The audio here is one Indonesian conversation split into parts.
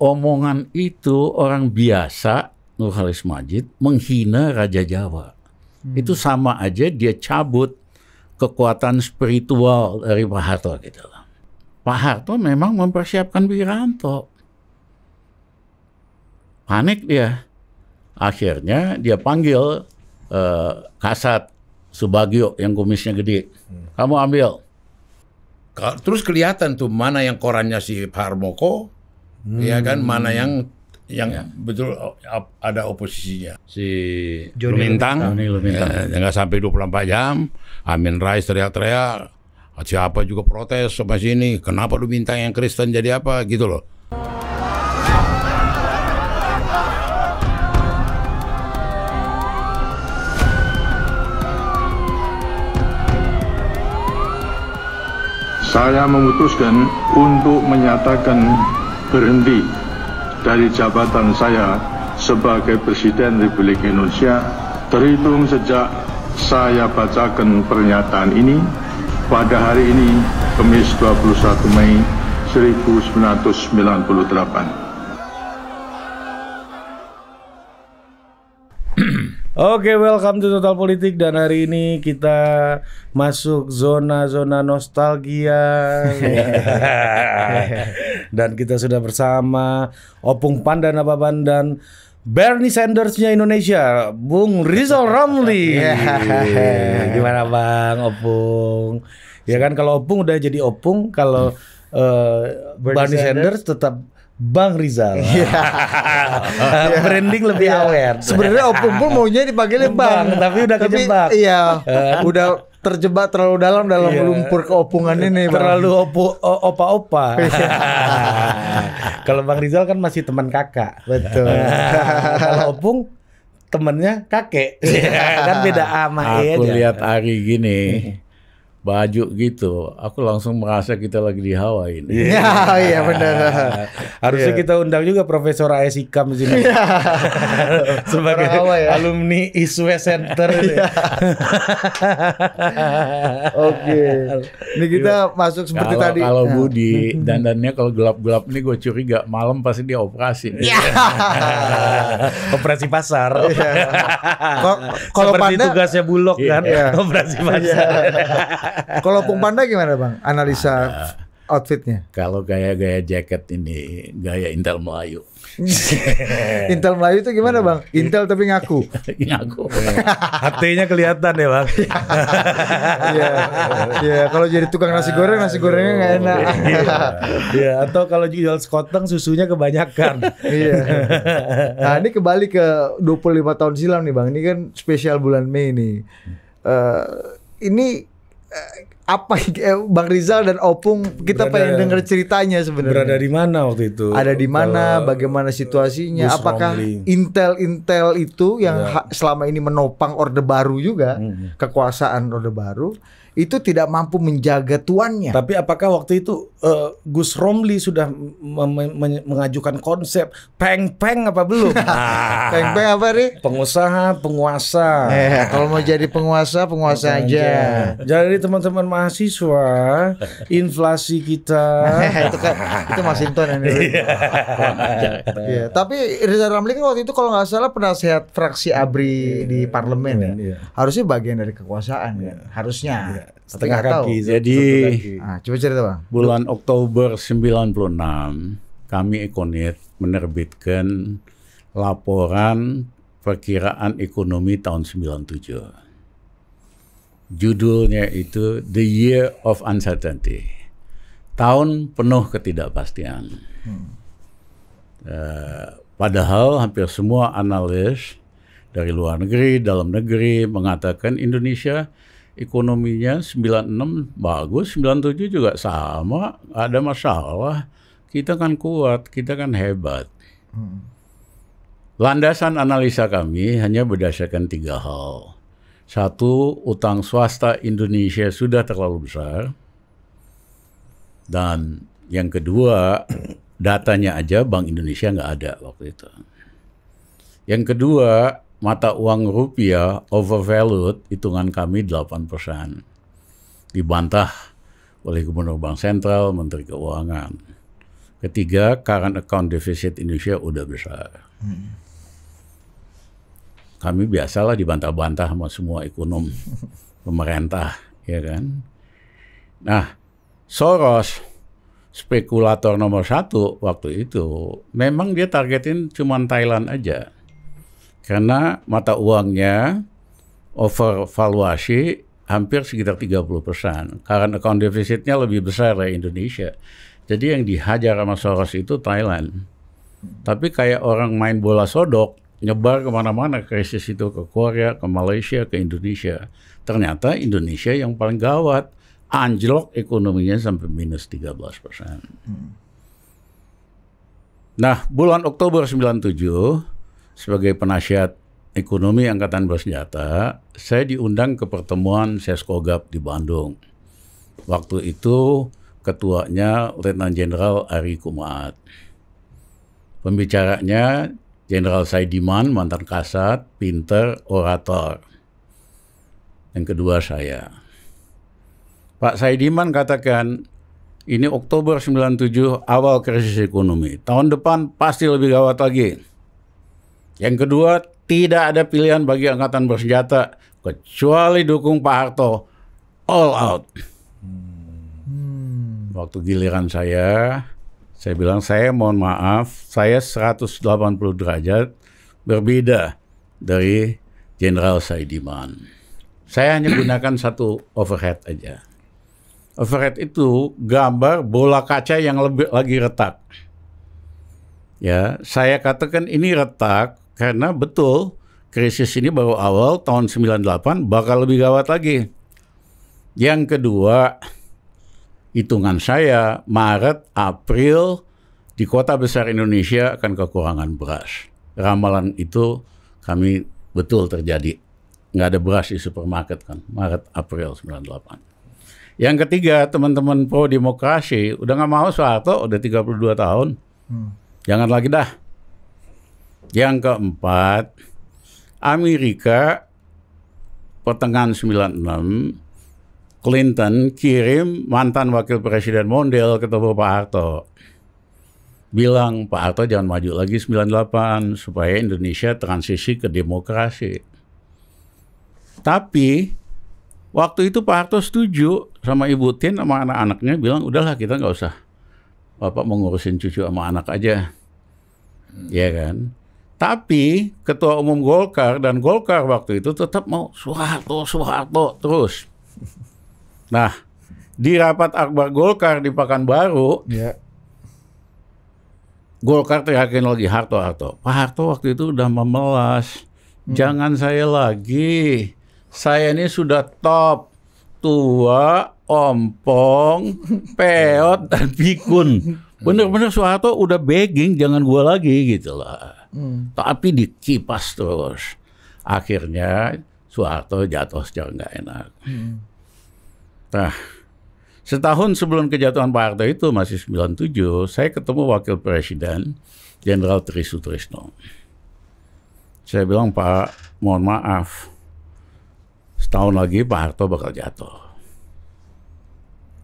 omongan itu orang biasa Nurhalis Majid menghina Raja Jawa. Hmm. Itu sama aja dia cabut kekuatan spiritual dari Pak Harto gitu Pak Harto memang mempersiapkan Wiranto. Panik dia. Akhirnya dia panggil uh, Kasat Subagio yang kumisnya gede. Hmm. Kamu ambil. Terus kelihatan tuh mana yang korannya si Harmoko, Iya kan? hmm. ya kan mana yang yang ya. betul ada oposisinya. Si Lumintang, Lumintang. Ya, nggak sampai 24 jam, Amin Rais teriak-teriak, siapa juga protes sama sini, kenapa lu bintang yang Kristen jadi apa gitu loh. Saya memutuskan untuk menyatakan berhenti dari jabatan saya sebagai Presiden Republik Indonesia terhitung sejak saya bacakan pernyataan ini pada hari ini Kamis 21 Mei 1998. Oke, okay, welcome to Total Politik dan hari ini kita masuk zona-zona nostalgia. dan kita sudah bersama Opung Pandan apa Pandan Bernie Sandersnya Indonesia, Bung Rizal Ramli. Gimana Bang Opung? Ya kan kalau Opung udah jadi Opung, kalau uh, Bernie, Bernie Sanders, Sanders tetap Bang Rizal. Yeah. Iya. Branding lebih yeah. aware. Sebenarnya Opung pun maunya dipanggilnya Bang, Bang tapi udah kejebak. Tapi, iya, udah terjebak terlalu dalam dalam yeah. lumpur keopungan ini. Bang. Terlalu opo opa-opa. Iya. Kalau Bang Rizal kan masih teman kakak. Betul. Kalau Opung temennya kakek. Iya. kan beda sama Aku lihat Ari gini baju gitu. Aku langsung merasa kita lagi di Hawaii. Iya, yeah. yeah, iya benar. Harusnya yeah. kita undang juga Profesor A.S. Ikam di sini. Yeah. Sebagai Hawaii, ya. alumni West Center. Yeah. Oke. Okay. Ini kita Yo. Iya. masuk seperti kalau, tadi. Kalau iya. Budi dandannya kalau gelap-gelap nih gue curiga malam pasti dia operasi. Yeah. Iya. operasi pasar. Yeah. Kalau Panda tugasnya Bulog kan, yeah. operasi pasar. Yeah. Kalau Pung Panda gimana bang? Analisa Ada. Ah. outfitnya? Kalau gaya-gaya jaket ini gaya Intel Melayu. Intel Melayu itu gimana bang? Intel tapi ngaku. ngaku. Hatinya kelihatan ya bang. Iya. Iya. Kalau jadi tukang nasi goreng nasi gorengnya nggak enak. Iya. iya. Atau kalau jual sekoteng susunya kebanyakan. Iya. Nah ini kembali ke 25 tahun silam nih bang. Ini kan spesial bulan Mei nih. Uh, ini apa Bang Rizal dan Opung kita berada, pengen dengar ceritanya sebenarnya. Berada di mana waktu itu? Ada di mana? Uh, bagaimana situasinya? Bruce apakah intel-intel itu yang yeah. selama ini menopang Orde Baru juga, hmm. kekuasaan Orde Baru itu tidak mampu menjaga tuannya. Tapi apakah waktu itu uh, Gus Romli sudah mengajukan konsep peng-peng apa belum? Ah. Peng-peng apa nih? Pengusaha, penguasa. Eh, kalau mau jadi penguasa, penguasa aja. Jadi teman-teman mahasiswa, inflasi kita itu kan itu Mas Inton ini. Iya. Iya, tapi Riza Ramli kan waktu itu kalau nggak salah penasehat fraksi ABRI iya, di parlemen ya. Harusnya bagian dari kekuasaan kan. Harusnya setengah kaki. Jadi nah, coba cerita bang. Bulan Oktober 96 kami ekonet menerbitkan laporan perkiraan ekonomi tahun 97. Judulnya itu The Year of Uncertainty. Tahun penuh ketidakpastian. Hmm. Uh, padahal hampir semua analis dari luar negeri, dalam negeri mengatakan Indonesia ekonominya 96 bagus, 97 juga sama, ada masalah. Kita kan kuat, kita kan hebat. Hmm. Landasan analisa kami hanya berdasarkan tiga hal. Satu, utang swasta Indonesia sudah terlalu besar. Dan yang kedua, datanya aja Bank Indonesia nggak ada waktu itu. Yang kedua, mata uang rupiah overvalued hitungan kami 8%. Dibantah oleh Gubernur Bank Sentral, Menteri Keuangan. Ketiga, current account deficit Indonesia udah besar. Hmm. Kami biasalah dibantah-bantah sama semua ekonom pemerintah, ya kan? Nah, Soros spekulator nomor satu waktu itu memang dia targetin cuma Thailand aja karena mata uangnya overvaluasi hampir sekitar 30 persen. karena account defisitnya lebih besar dari Indonesia. Jadi yang dihajar sama Soros itu Thailand. Tapi kayak orang main bola sodok, nyebar kemana-mana krisis itu ke Korea, ke Malaysia, ke Indonesia. Ternyata Indonesia yang paling gawat, anjlok ekonominya sampai minus 13 persen. Hmm. Nah, bulan Oktober 97, sebagai penasihat ekonomi Angkatan Bersenjata, saya diundang ke pertemuan Seskogap di Bandung. Waktu itu ketuanya Letnan Jenderal Ari Kumaat. Pembicaranya Jenderal Saidiman, mantan kasat, pinter, orator. Yang kedua saya. Pak Saidiman katakan, ini Oktober 97 awal krisis ekonomi. Tahun depan pasti lebih gawat lagi yang kedua, tidak ada pilihan bagi angkatan bersenjata kecuali dukung Pak Harto all out. Hmm. Waktu giliran saya, saya bilang saya mohon maaf, saya 180 derajat berbeda dari Jenderal Saidiman. Saya hanya gunakan satu overhead aja. Overhead itu gambar bola kaca yang lebih, lagi retak. Ya, saya katakan ini retak karena betul krisis ini baru awal tahun 98 bakal lebih gawat lagi. Yang kedua, hitungan saya Maret, April di kota besar Indonesia akan kekurangan beras. Ramalan itu kami betul terjadi. Nggak ada beras di supermarket kan, Maret, April 98. Yang ketiga, teman-teman pro demokrasi udah nggak mau Soeharto udah 32 tahun. Hmm. Jangan lagi dah. Yang keempat, Amerika pertengahan 96 Clinton kirim mantan wakil presiden Mondel ketemu Pak Harto. Bilang Pak Harto jangan maju lagi 98 supaya Indonesia transisi ke demokrasi. Tapi waktu itu Pak Harto setuju sama Ibu Tin sama anak-anaknya bilang udahlah kita nggak usah Bapak mengurusin cucu sama anak aja. Hmm. Ya kan? Tapi Ketua Umum Golkar dan Golkar waktu itu tetap mau Soeharto, Soeharto terus. Nah, di rapat akbar Golkar di Pekanbaru, ya. Golkar teriakin lagi Harto, Harto. Pak Harto waktu itu udah memelas. Hmm. Jangan saya lagi. Saya ini sudah top, tua, ompong, peot, dan pikun. Bener-bener Soeharto udah begging, jangan gua lagi gitu lah. Hmm. Tapi dikipas terus. Akhirnya Soeharto jatuh secara nggak enak. Hmm. Nah, setahun sebelum kejatuhan Pak Harto itu, masih 97, saya ketemu Wakil Presiden Jenderal Tri Sutrisno. Saya bilang, Pak, mohon maaf, setahun lagi Pak Harto bakal jatuh.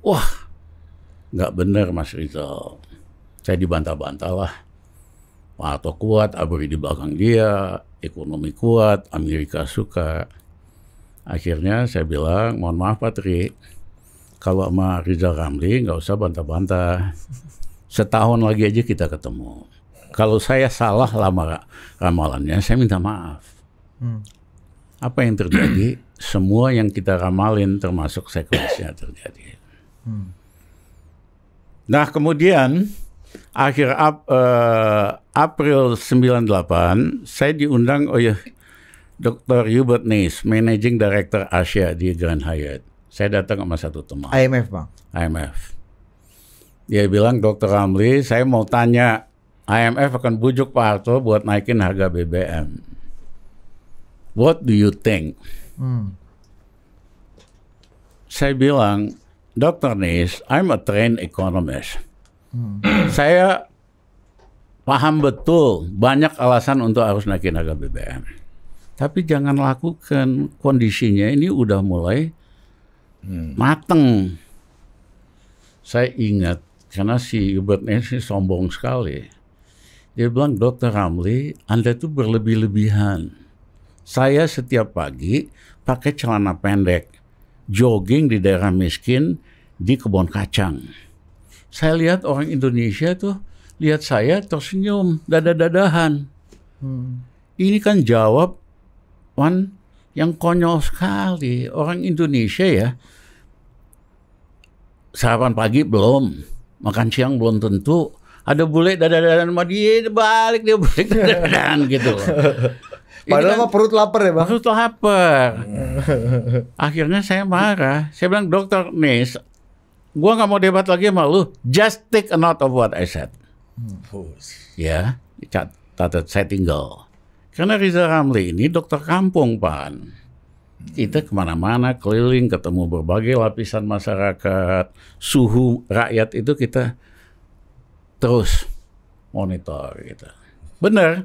Wah, nggak benar Mas Rizal. Saya dibantah-bantah lah atau kuat, ABRI di belakang dia, ekonomi kuat, Amerika suka. Akhirnya saya bilang, mohon maaf Pak Tri, kalau sama Rizal Ramli nggak usah bantah-bantah. Setahun lagi aja kita ketemu. Kalau saya salah lama ramalannya, saya minta maaf. Hmm. Apa yang terjadi? Semua yang kita ramalin termasuk sekuensinya terjadi. Hmm. Nah kemudian akhir ab uh, eh, April 98 saya diundang oleh Dr. Hubert Nis, Managing Director Asia di Grand Hyatt. Saya datang sama satu teman. IMF, Bang. IMF. Dia bilang, Dr. Ramli, saya mau tanya IMF akan bujuk Pak Harto buat naikin harga BBM. What do you think? Hmm. Saya bilang, Dr. Nis, I'm a trained economist. Hmm. Saya paham betul banyak alasan untuk harus naikin harga BBM. Tapi jangan lakukan kondisinya ini udah mulai hmm. mateng. Saya ingat karena si Hubert ini sombong sekali. Dia bilang, Dokter Ramli, Anda tuh berlebih-lebihan. Saya setiap pagi pakai celana pendek, jogging di daerah miskin di kebun kacang. Saya lihat orang Indonesia tuh lihat saya tersenyum dadah dadahan Hmm. Ini kan jawab Wan yang konyol sekali orang Indonesia ya. Sarapan pagi belum, makan siang belum tentu. Ada bule dadah dadahan sama dia balik dia balik dada dadahan gitu. Padahal Padahal kan mah perut lapar ya bang. Perut lapar. Akhirnya saya marah. Saya bilang dokter Nis, gua nggak mau debat lagi sama lu. Just take a note of what I said. Ya, catat saya tinggal. Karena Riza Ramli ini dokter kampung, pan. Kita kemana-mana keliling, ketemu berbagai lapisan masyarakat, suhu rakyat itu kita terus monitor gitu. Benar,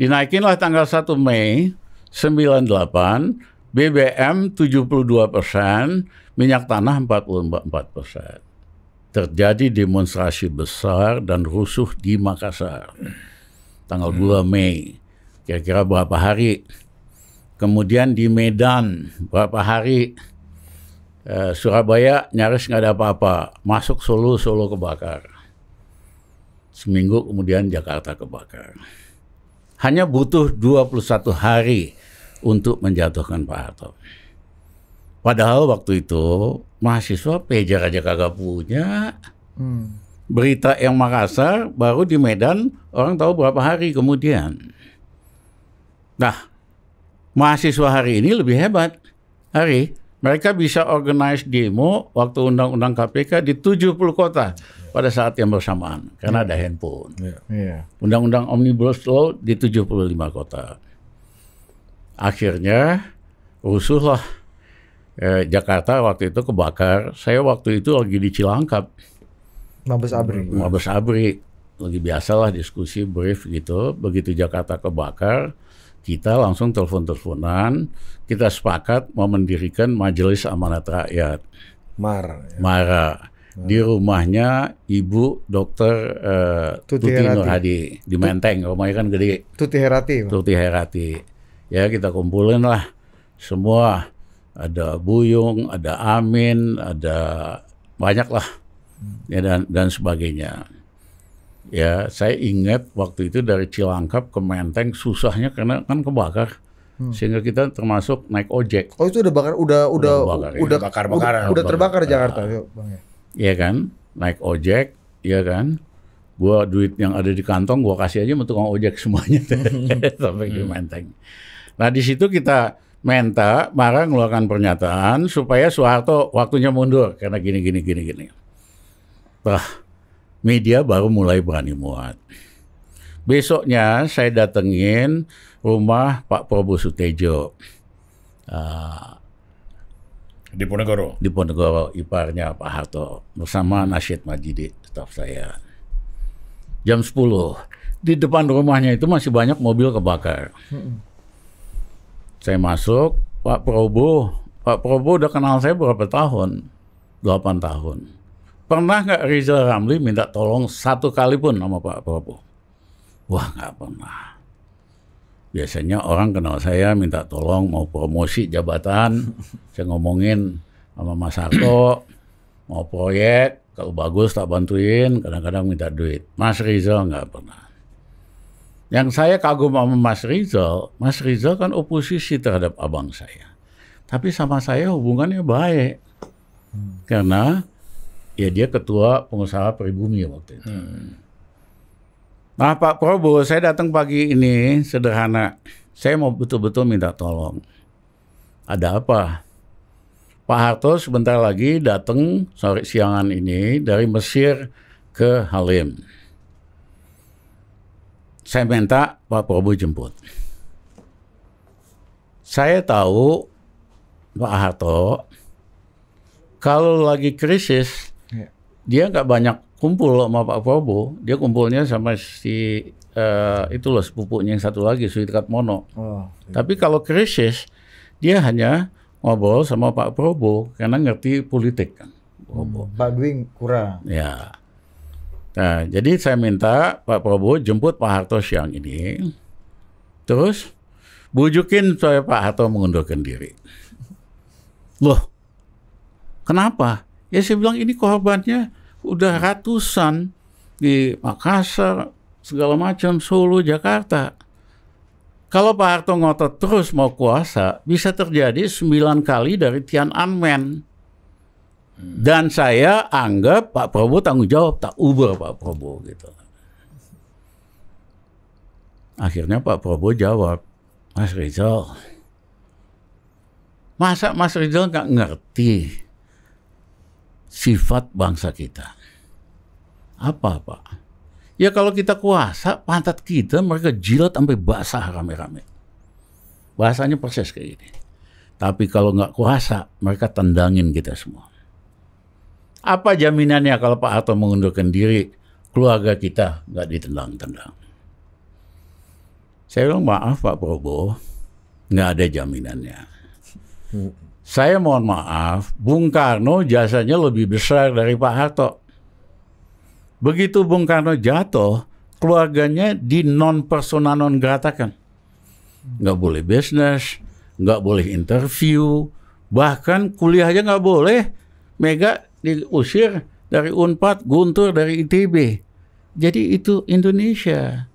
dinaikinlah tanggal 1 Mei 98, BBM 72 persen, minyak tanah 44 persen terjadi demonstrasi besar dan rusuh di Makassar tanggal hmm. 2 Mei kira-kira berapa hari kemudian di Medan berapa hari eh, Surabaya nyaris nggak ada apa-apa masuk Solo Solo kebakar seminggu kemudian Jakarta kebakar hanya butuh 21 hari untuk menjatuhkan Pak Harto padahal waktu itu mahasiswa pejar aja kagak punya. Hmm. Berita yang Makassar baru di Medan orang tahu berapa hari kemudian. Nah, mahasiswa hari ini lebih hebat. Hari mereka bisa organize demo waktu undang-undang KPK di 70 kota pada saat yang bersamaan karena yeah. ada handphone. Iya. Iya. Undang-undang yeah. Omnibus Law di 75 kota. Akhirnya rusuhlah eh, Jakarta waktu itu kebakar. Saya waktu itu lagi di Cilangkap. Mabes Abri. Hmm, Mabes Abri. Lagi biasalah diskusi brief gitu. Begitu Jakarta kebakar, kita langsung telepon-teleponan, kita sepakat mau mendirikan Majelis Amanat Rakyat. Mar. Ya. Mara. Di rumahnya Ibu Dokter uh, Tuti, Tuti Nurhadi di Menteng, rumahnya kan gede. Tuti Herati. Tuti Herati. Ya kita kumpulin lah semua ada Buyung, ada Amin, ada banyak lah ya, dan dan sebagainya. Ya, saya ingat waktu itu dari Cilangkap ke Menteng susahnya karena kan kebakar. Hmm. sehingga kita termasuk naik ojek. Oh itu udah bakar udah udah udah bakar, ya. udah ya. bakar Udah, udah terbakar bakar. Jakarta, yuk, Bang ya. Iya kan? Naik ojek, iya kan? Gua duit yang ada di kantong gua kasih aja untuk ojek semuanya sampai di hmm. Menteng. Nah, di situ kita minta Mara mengeluarkan pernyataan supaya Soeharto waktunya mundur karena gini gini gini gini. Wah, media baru mulai berani muat. Besoknya saya datengin rumah Pak Prabowo Sutejo. Uh, di Ponegoro? Di Ponegoro, iparnya Pak Harto. Bersama Nasyid Majidi, staf saya. Jam 10. Di depan rumahnya itu masih banyak mobil kebakar. Hmm saya masuk, Pak Probo. Pak Probo udah kenal saya berapa tahun? 8 tahun. Pernah nggak Rizal Ramli minta tolong satu kali pun sama Pak Prabowo? Wah nggak pernah. Biasanya orang kenal saya minta tolong mau promosi jabatan, saya ngomongin sama Mas Harto, mau proyek, kalau bagus tak bantuin, kadang-kadang minta duit. Mas Rizal nggak pernah. Yang saya kagum sama Mas Rizal, Mas Rizal kan oposisi terhadap abang saya. Tapi sama saya hubungannya baik. Hmm. Karena ya dia ketua pengusaha pribumi waktu itu. Hmm. Nah Pak Prabowo, saya datang pagi ini sederhana. Saya mau betul-betul minta tolong. Ada apa? Pak Harto sebentar lagi datang sore siangan ini dari Mesir ke Halim saya minta Pak Prabowo jemput. Saya tahu Pak Harto kalau lagi krisis ya. dia nggak banyak kumpul sama Pak Prabowo, dia kumpulnya sama si uh, itu loh sepupunya yang satu lagi Suikat Mono. Oh, iya. Tapi kalau krisis dia hanya ngobrol sama Pak Prabowo karena ngerti politik kan. Pak Dwi kurang. Ya. Nah, jadi saya minta Pak Prabowo jemput Pak Harto siang ini, hmm. terus bujukin supaya Pak Harto mengundurkan diri. Loh, kenapa? Ya saya bilang ini korbannya udah ratusan di Makassar, segala macam, Solo, Jakarta. Kalau Pak Harto ngotot terus mau kuasa, bisa terjadi sembilan kali dari Tian Anmen. Dan saya anggap Pak Prabowo tanggung jawab tak uber Pak Prabowo gitu. Akhirnya Pak Prabowo jawab, Mas Rizal, masa Mas Rizal nggak ngerti sifat bangsa kita? Apa Pak? Ya kalau kita kuasa, pantat kita mereka jilat sampai basah rame-rame. Bahasanya proses kayak gini. Tapi kalau nggak kuasa, mereka tendangin kita semua. Apa jaminannya kalau Pak Harto mengundurkan diri, keluarga kita nggak ditendang-tendang? Saya bilang maaf Pak Prabowo, nggak ada jaminannya. Hmm. Saya mohon maaf, Bung Karno jasanya lebih besar dari Pak Harto. Begitu Bung Karno jatuh, keluarganya di non persona non gratakan. Nggak boleh bisnis, nggak boleh interview, bahkan kuliah aja nggak boleh. Mega diusir dari Unpad, Guntur dari ITB. Jadi itu Indonesia.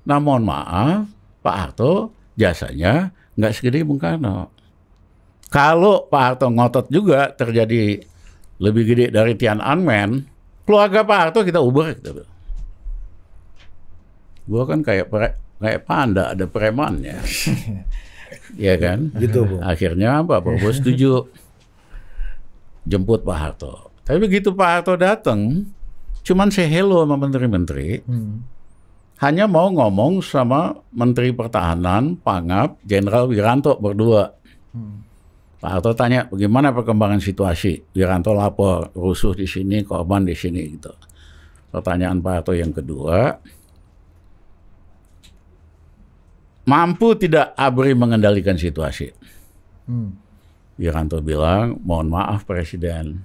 namun maaf, Pak Harto jasanya nggak segede Bung Karno. Kalau Pak Harto ngotot juga terjadi lebih gede dari Tian Anmen, keluarga Pak Harto kita ubah Gitu. Gua kan kayak pre, kayak panda ada premannya. Iya kan? Gitu, Akhirnya Pak Prabowo setuju jemput Pak Harto. Tapi begitu Pak Harto datang, cuman saya hello sama menteri-menteri. Hmm. Hanya mau ngomong sama Menteri Pertahanan, Pangap, Jenderal Wiranto berdua. Hmm. Pak Harto tanya bagaimana perkembangan situasi. Wiranto lapor rusuh di sini, korban di sini gitu. Pertanyaan Pak Harto yang kedua, mampu tidak Abri mengendalikan situasi? Hmm. Wiranto bilang, mohon maaf Presiden,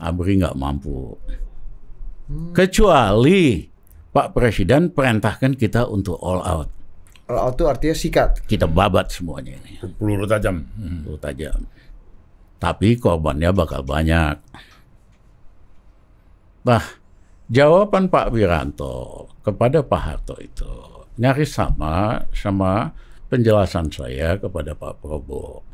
Abri nggak mampu. Hmm. Kecuali Pak Presiden perintahkan kita untuk all out. All out itu artinya sikat. Kita babat semuanya ini. Peluru tajam. Hmm, peluru tajam. Tapi korbannya bakal banyak. Nah, jawaban Pak Wiranto kepada Pak Harto itu nyaris sama sama penjelasan saya kepada Pak Prabowo.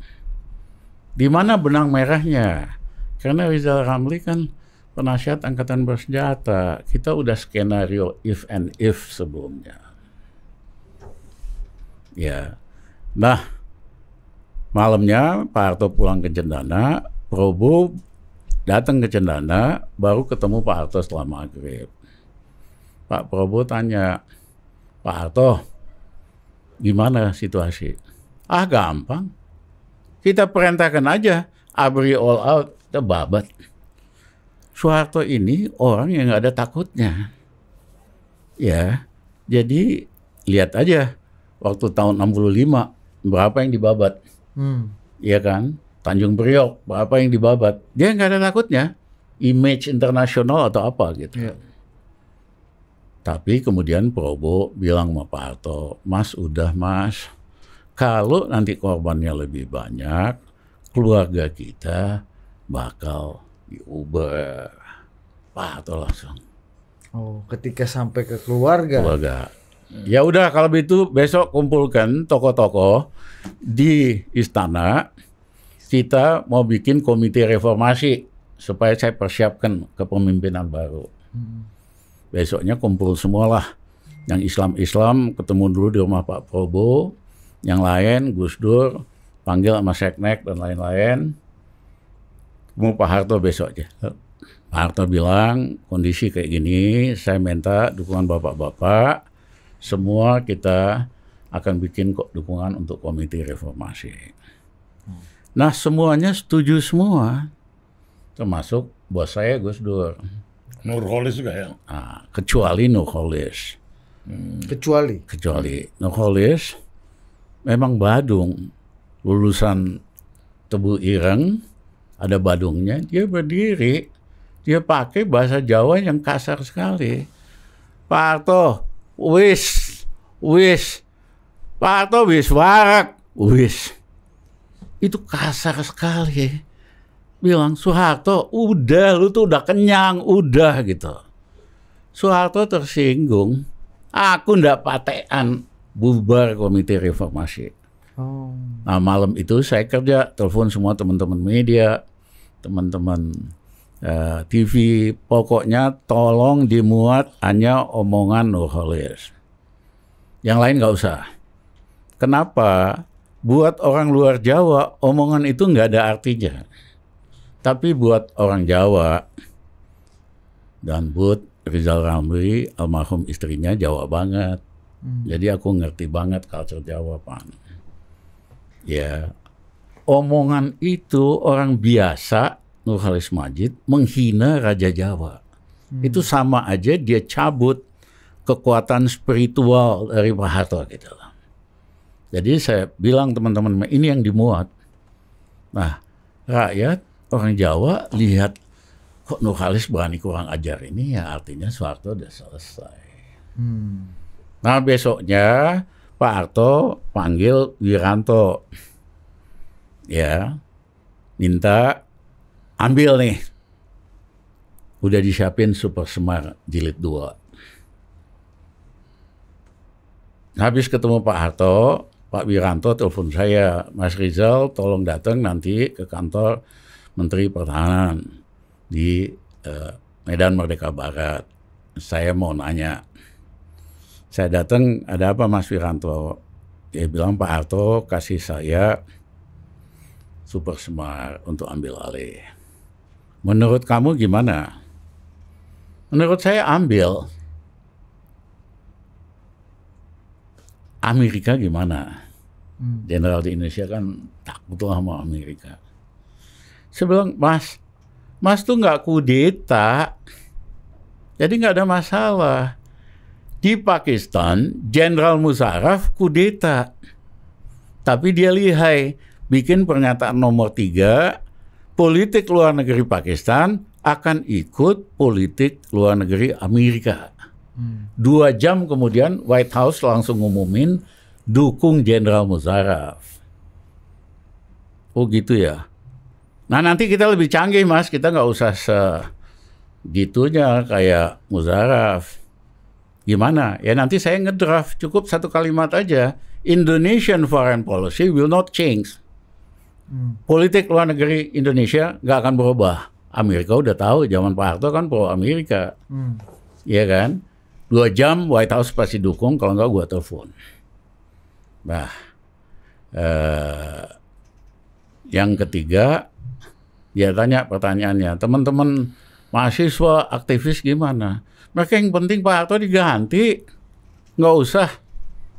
Di mana benang merahnya? Karena Rizal Ramli kan penasihat Angkatan Bersenjata, kita udah skenario if and if sebelumnya. Ya, nah malamnya Pak Harto pulang ke Cendana, Probo datang ke Cendana, baru ketemu Pak Harto setelah maghrib. Pak Probo tanya, Pak Harto, gimana situasi? Ah gampang, kita perintahkan aja, abri all out, kita babat. Soeharto ini orang yang nggak ada takutnya. Ya, jadi lihat aja waktu tahun 65 berapa yang dibabat. Hmm. Iya kan? Tanjung Priok berapa yang dibabat. Dia nggak ada takutnya. Image internasional atau apa gitu. Ya. Tapi kemudian Probo bilang sama Pak Harto, Mas udah mas, kalau nanti korbannya lebih banyak, keluarga kita bakal diuber. Wah, atau langsung. Oh, ketika sampai ke keluarga. Keluarga. Ya udah kalau begitu besok kumpulkan toko-toko di istana. Kita mau bikin komite reformasi supaya saya persiapkan kepemimpinan baru. Hmm. Besoknya kumpul semualah. Yang Islam-Islam ketemu dulu di rumah Pak Prabowo, yang lain Gus Dur, panggil sama Seknek dan lain-lain ketemu Pak Harto besok aja. Pak Harto bilang kondisi kayak gini, saya minta dukungan bapak-bapak, semua kita akan bikin kok dukungan untuk komite reformasi. Hmm. Nah semuanya setuju semua, termasuk buat saya Gus Dur. Nurholis juga ya? Nah, kecuali Nurholis. Hmm. Kecuali? Kecuali. Nurholis memang Badung, lulusan Tebu Ireng, ada badungnya, dia berdiri, dia pakai bahasa Jawa yang kasar sekali. Pak Harto, wis, wis, Pak Harto wis warak, wis. Itu kasar sekali. Bilang, Soeharto, udah, lu tuh udah kenyang, udah gitu. Soeharto tersinggung, aku ndak patean bubar komite reformasi. Oh. Nah malam itu saya kerja, telepon semua teman-teman media, teman-teman uh, eh, TV, pokoknya tolong dimuat hanya omongan Nurholis. Yang lain nggak usah. Kenapa? Buat orang luar Jawa, omongan itu nggak ada artinya. Tapi buat orang Jawa, dan buat Rizal Ramli, almarhum istrinya Jawa banget. Hmm. Jadi aku ngerti banget culture Jawa, Pak ya omongan itu orang biasa Nurhalis Majid menghina Raja Jawa. Hmm. Itu sama aja dia cabut kekuatan spiritual dari Pak Harto gitu Jadi saya bilang teman-teman ini yang dimuat. Nah rakyat orang Jawa lihat kok Nurhalis berani kurang ajar ini ya artinya Soeharto udah selesai. Hmm. Nah besoknya Pak Harto panggil Wiranto. Ya. Minta ambil nih. Udah disiapin Super Semar jilid 2. Habis ketemu Pak Harto, Pak Wiranto telepon saya, Mas Rizal tolong datang nanti ke kantor Menteri Pertahanan di eh, Medan Merdeka Barat. Saya mau nanya, saya datang, ada apa Mas Wiranto? Dia bilang Pak Harto kasih saya Super Semar untuk ambil alih. Menurut kamu gimana? Menurut saya ambil. Amerika gimana? Jenderal hmm. di Indonesia kan takut lah sama Amerika. sebelum Mas, Mas tuh nggak kudeta, jadi nggak ada masalah. Di Pakistan, Jenderal Musharraf kudeta. Tapi dia lihai, bikin pernyataan nomor tiga, politik luar negeri Pakistan akan ikut politik luar negeri Amerika. Hmm. Dua jam kemudian White House langsung ngumumin dukung Jenderal Musharraf. Oh gitu ya. Nah nanti kita lebih canggih mas, kita nggak usah segitunya kayak Musharraf. Gimana? Ya nanti saya ngedraft cukup satu kalimat aja. Indonesian foreign policy will not change. Hmm. Politik luar negeri Indonesia nggak akan berubah. Amerika udah tahu zaman Pak Harto kan pro Amerika. Hmm. ya kan? Dua jam White House pasti dukung kalau nggak gua telepon. Nah, eh, yang ketiga dia tanya pertanyaannya, teman-teman mahasiswa, aktivis gimana? Mereka yang penting Pak Harto diganti, nggak usah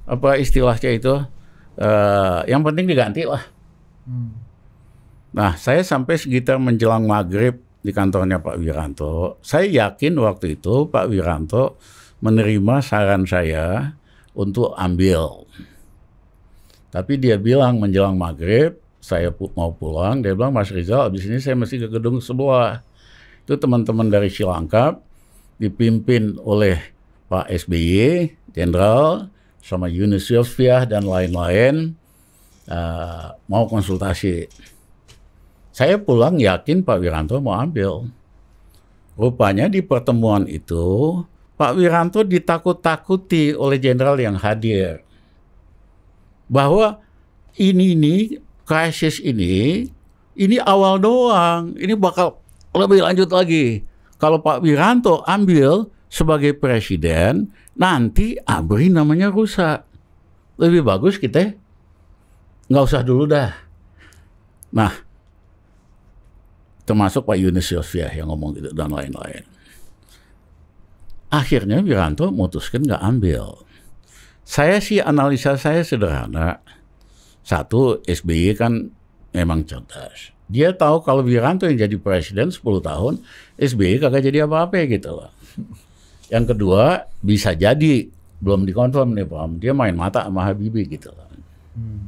apa istilahnya itu, uh, yang penting diganti lah. Hmm. Nah, saya sampai sekitar menjelang maghrib di kantornya Pak Wiranto, saya yakin waktu itu Pak Wiranto menerima saran saya untuk ambil. Tapi dia bilang menjelang maghrib, saya mau pulang, dia bilang Mas Rizal, abis ini saya mesti ke gedung sebelah itu teman-teman dari Silangkap dipimpin oleh Pak SBY, Jenderal, sama Yunus Yosfiah dan lain-lain uh, mau konsultasi. Saya pulang yakin Pak Wiranto mau ambil. Rupanya di pertemuan itu Pak Wiranto ditakut-takuti oleh jenderal yang hadir bahwa ini ini krisis ini ini awal doang, ini bakal lebih lanjut lagi. Kalau Pak Wiranto ambil sebagai presiden, nanti ABRI namanya rusak. Lebih bagus kita nggak usah dulu dah. Nah, termasuk Pak Yunus Yosvia yang ngomong gitu dan lain-lain. Akhirnya Wiranto memutuskan nggak ambil. Saya sih analisa saya sederhana. Satu, SBY kan memang cerdas. Dia tahu kalau Wiranto yang jadi presiden 10 tahun, SBY kagak jadi apa-apa gitu loh. Yang kedua, bisa jadi belum dikonfirm nih Pak, dia main mata sama Habibie gitu loh. Hmm.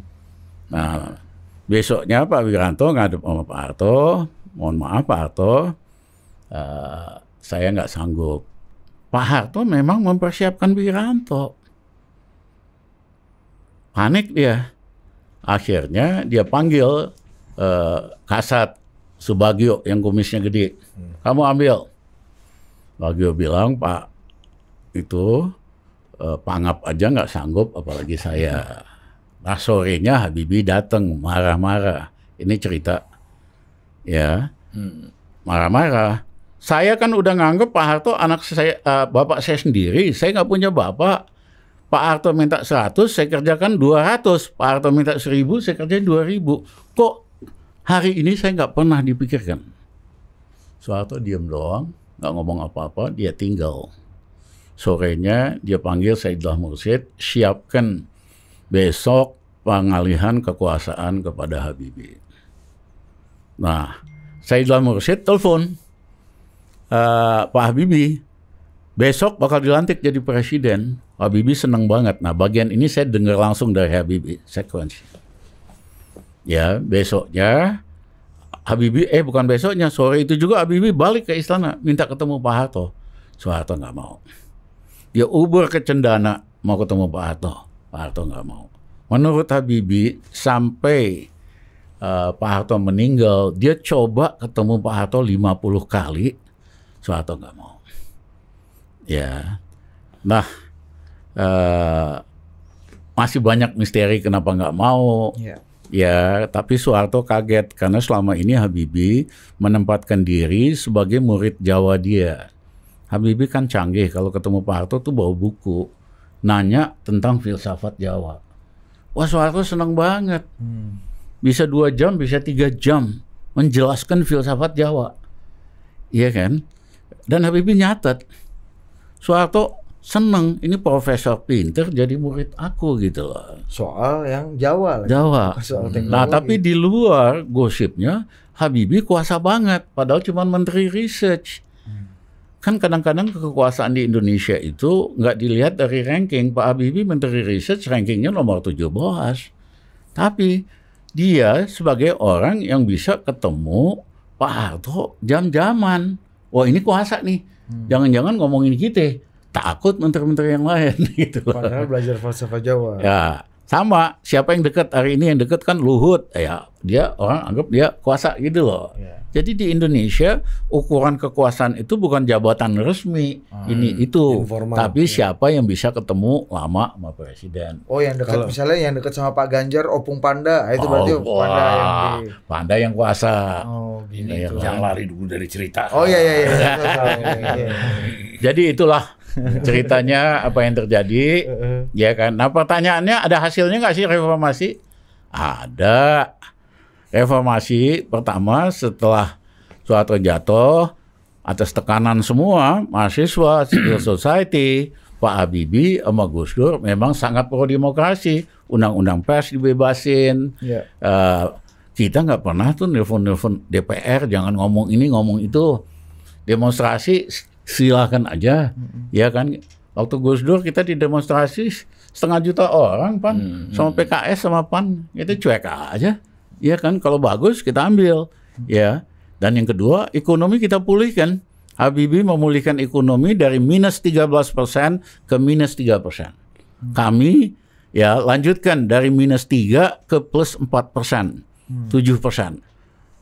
Nah, besoknya Pak Wiranto ngadep sama Pak Harto, mohon maaf Pak Harto, uh, saya nggak sanggup. Pak Harto memang mempersiapkan Wiranto. Panik dia. Akhirnya dia panggil Eh, kasat Subagio yang kumisnya gede. Hmm. Kamu ambil. Bagio bilang, Pak, itu uh, pangap aja nggak sanggup, apalagi saya. Nah sorenya Habibi datang marah-marah. Ini cerita. Ya. Hmm. Marah-marah. Saya kan udah nganggep Pak Harto anak saya, uh, bapak saya sendiri. Saya nggak punya bapak. Pak Harto minta 100, saya kerjakan 200. Pak Harto minta 1000, saya kerjain 2000. Kok Hari ini saya nggak pernah dipikirkan. Soeharto diam doang, nggak ngomong apa-apa, dia tinggal. Sorenya dia panggil Saidullah Mursid, siapkan besok pengalihan kekuasaan kepada Habibie. Nah, Saidullah Mursid telepon e, Pak Habibie, besok bakal dilantik jadi presiden. Habibie senang banget. Nah, bagian ini saya dengar langsung dari Habibie. Sekuensi. Ya, besoknya Habibie eh bukan besoknya sore itu juga Habibie balik ke istana minta ketemu Pak Harto. Soeharto nggak mau. Dia uber ke Cendana mau ketemu Pak Harto. Pak Harto nggak mau. Menurut Habibie sampai uh, Pak Harto meninggal dia coba ketemu Pak Harto 50 kali. Soeharto nggak mau. Ya, nah uh, masih banyak misteri kenapa nggak mau. Yeah Ya, tapi Soeharto kaget karena selama ini Habibie menempatkan diri sebagai murid Jawa dia. Habibie kan canggih kalau ketemu Pak Harto tuh bawa buku nanya tentang filsafat Jawa. Wah Soeharto senang banget. Hmm. Bisa dua jam, bisa tiga jam menjelaskan filsafat Jawa. Iya kan? Dan Habibie nyatet. Soeharto seneng ini profesor pinter jadi murid aku gitu loh. Soal yang Jawa. Lagi. Jawa. Soal Nah tapi di luar gosipnya Habibi kuasa banget, padahal cuma menteri research. Hmm. Kan kadang-kadang kekuasaan di Indonesia itu nggak dilihat dari ranking. Pak Habibi menteri research rankingnya nomor tujuh 17. Tapi dia sebagai orang yang bisa ketemu Pak Harto jam-jaman. Wah ini kuasa nih. Hmm. Jangan-jangan ngomongin kita takut menteri-menteri yang lain gitu loh. Padahal belajar falsafah Jawa. Ya, sama siapa yang dekat hari ini yang dekat kan Luhut ya dia orang anggap dia kuasa gitu loh yeah. jadi di Indonesia ukuran kekuasaan itu bukan jabatan resmi hmm, ini itu informal, tapi yeah. siapa yang bisa ketemu lama sama presiden oh yang dekat misalnya yang dekat sama Pak Ganjar Opung Panda ah, itu oh, berarti Opung Panda yang di... Panda yang kuasa oh gini ya, yang lari dulu dari cerita oh iya iya iya, iya, iya, iya. jadi itulah ceritanya apa yang terjadi ya kan nah pertanyaannya ada hasilnya nggak sih reformasi ada reformasi pertama setelah suatu jatuh atas tekanan semua mahasiswa civil society Pak Habibie sama Gus Dur memang sangat pro demokrasi undang-undang pers dibebasin yeah. Ya. uh, kita nggak pernah tuh nelfon-nelfon DPR jangan ngomong ini ngomong itu demonstrasi silahkan aja, hmm. ya kan. Waktu Gus Dur kita didemonstrasi setengah juta orang pan hmm. sama PKS sama pan itu cuek aja, ya kan. Kalau bagus kita ambil, hmm. ya. Dan yang kedua ekonomi kita pulihkan. Habibie memulihkan ekonomi dari minus 13 persen ke minus 3 persen. Hmm. Kami ya lanjutkan dari minus 3 ke plus 4 persen, hmm. 7 persen.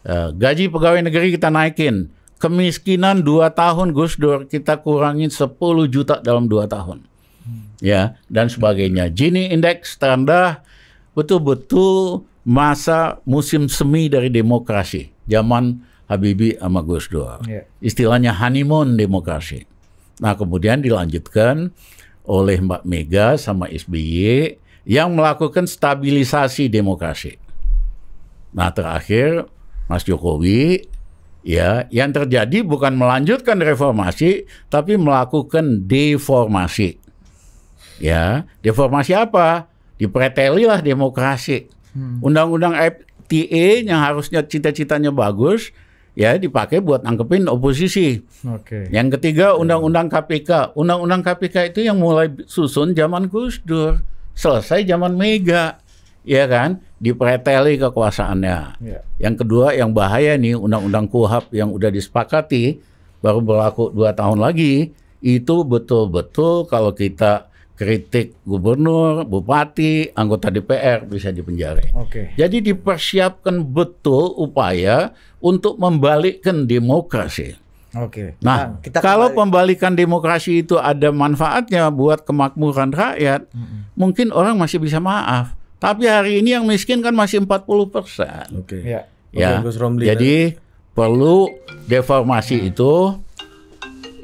Eh, gaji pegawai negeri kita naikin kemiskinan dua tahun Gus Dur kita kurangin 10 juta dalam dua tahun. Hmm. Ya, dan sebagainya. Gini indeks standar betul-betul masa musim semi dari demokrasi. Zaman Habibie sama Gus Dur. Yeah. Istilahnya honeymoon demokrasi. Nah, kemudian dilanjutkan oleh Mbak Mega sama SBY yang melakukan stabilisasi demokrasi. Nah, terakhir Mas Jokowi Ya, yang terjadi bukan melanjutkan reformasi tapi melakukan deformasi. Ya, deformasi apa? Dipretelilah demokrasi. Hmm. Undang-undang FTA yang harusnya cita-citanya bagus ya dipakai buat nangkepin oposisi. Oke. Yang ketiga undang-undang KPK. Undang-undang KPK itu yang mulai susun zaman Gus Dur, selesai zaman Mega ya kan dipreteli kekuasaannya. Yeah. Yang kedua yang bahaya nih undang-undang KUHAP yang udah disepakati baru berlaku dua tahun lagi itu betul-betul kalau kita kritik gubernur, bupati, anggota DPR bisa dipenjara. Oke. Okay. Jadi dipersiapkan betul upaya untuk membalikkan demokrasi. Oke. Okay. Nah, nah kita kalau kembali. pembalikan demokrasi itu ada manfaatnya buat kemakmuran rakyat, mm -hmm. mungkin orang masih bisa maaf. Tapi hari ini yang miskin kan masih 40 persen. Oke. Okay. Ya. ya. Okay, Romli, Jadi perlu deformasi hmm. itu,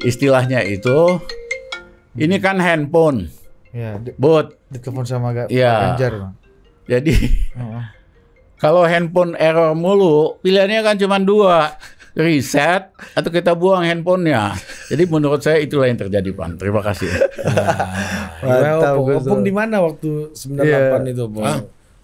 istilahnya itu, hmm. ini kan handphone. Ya. Buat Telepon sama gak ya. Ranger. Bang. Jadi hmm. kalau handphone error mulu, pilihannya kan cuma dua reset atau kita buang handphonenya. Jadi menurut saya itulah yang terjadi Pan. Terima kasih. Ah, Opung, di mana waktu 98 yeah. itu Opung?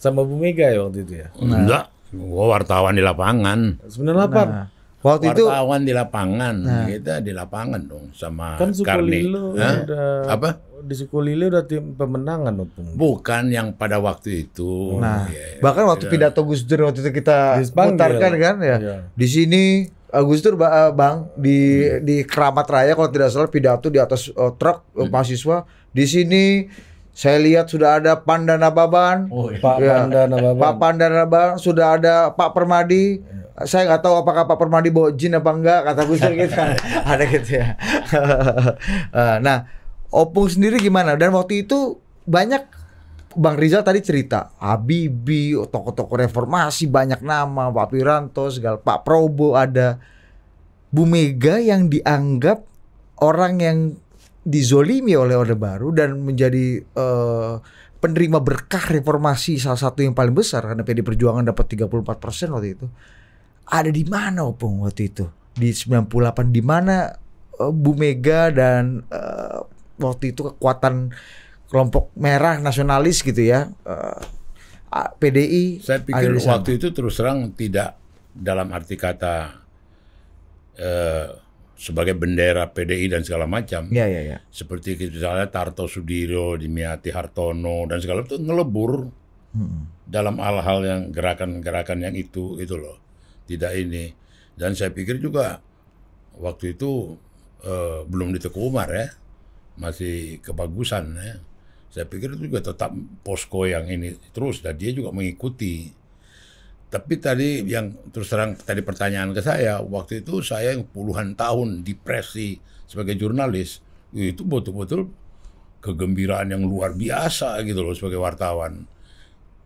Sama Bu Mega ya waktu itu ya? Nah. Enggak. Gua wartawan di lapangan. 98. Nah. Waktu wartawan itu wartawan di lapangan, nah. kita di lapangan dong sama kan Sukolilo udah apa? Di Sukolilo udah tim pemenangan Opung. Bukan yang pada waktu itu. Nah, ya, bahkan waktu ya. pidato Gus Dur waktu itu kita putarkan kan ya. ya. Di sini Gus Dur eh, Bang di hmm. di Keramat Raya kalau tidak salah pidato di atas uh, truk eh, hmm. mahasiswa di sini saya lihat sudah ada Pandana Baban, oh, iya. Pak ya. Pandana Baban, Pak sudah ada Pak Permadi. Ya. Saya nggak tahu apakah Pak Permadi bawa jin apa enggak kata Gus Dur gitu, ada gitu ya. nah, Opung sendiri gimana? Dan waktu itu banyak Bang Rizal tadi cerita Habibi, tokoh-tokoh reformasi banyak nama, Pak Wiranto segala Pak Probo ada Bu Mega yang dianggap orang yang dizolimi oleh Orde Baru dan menjadi uh, penerima berkah reformasi salah satu yang paling besar karena PD Perjuangan dapat 34% waktu itu. Ada di mana Opung waktu itu? Di 98 di mana uh, Bu Mega dan uh, waktu itu kekuatan kelompok merah nasionalis gitu ya uh, eh, PDI. Saya pikir waktu itu terus terang tidak dalam arti kata uh, sebagai bendera PDI dan segala macam. Ya, ya, ya. Seperti misalnya Tarto Sudiro, Dimyati Hartono dan segala itu ngelebur hmm. dalam hal-hal yang gerakan-gerakan yang itu itu loh tidak ini dan saya pikir juga waktu itu uh, belum ditekuk Umar ya masih kebagusan ya saya pikir itu juga tetap posko yang ini terus dan dia juga mengikuti. Tapi tadi yang terus terang tadi pertanyaan ke saya, waktu itu saya yang puluhan tahun depresi sebagai jurnalis, itu betul-betul kegembiraan yang luar biasa gitu loh sebagai wartawan.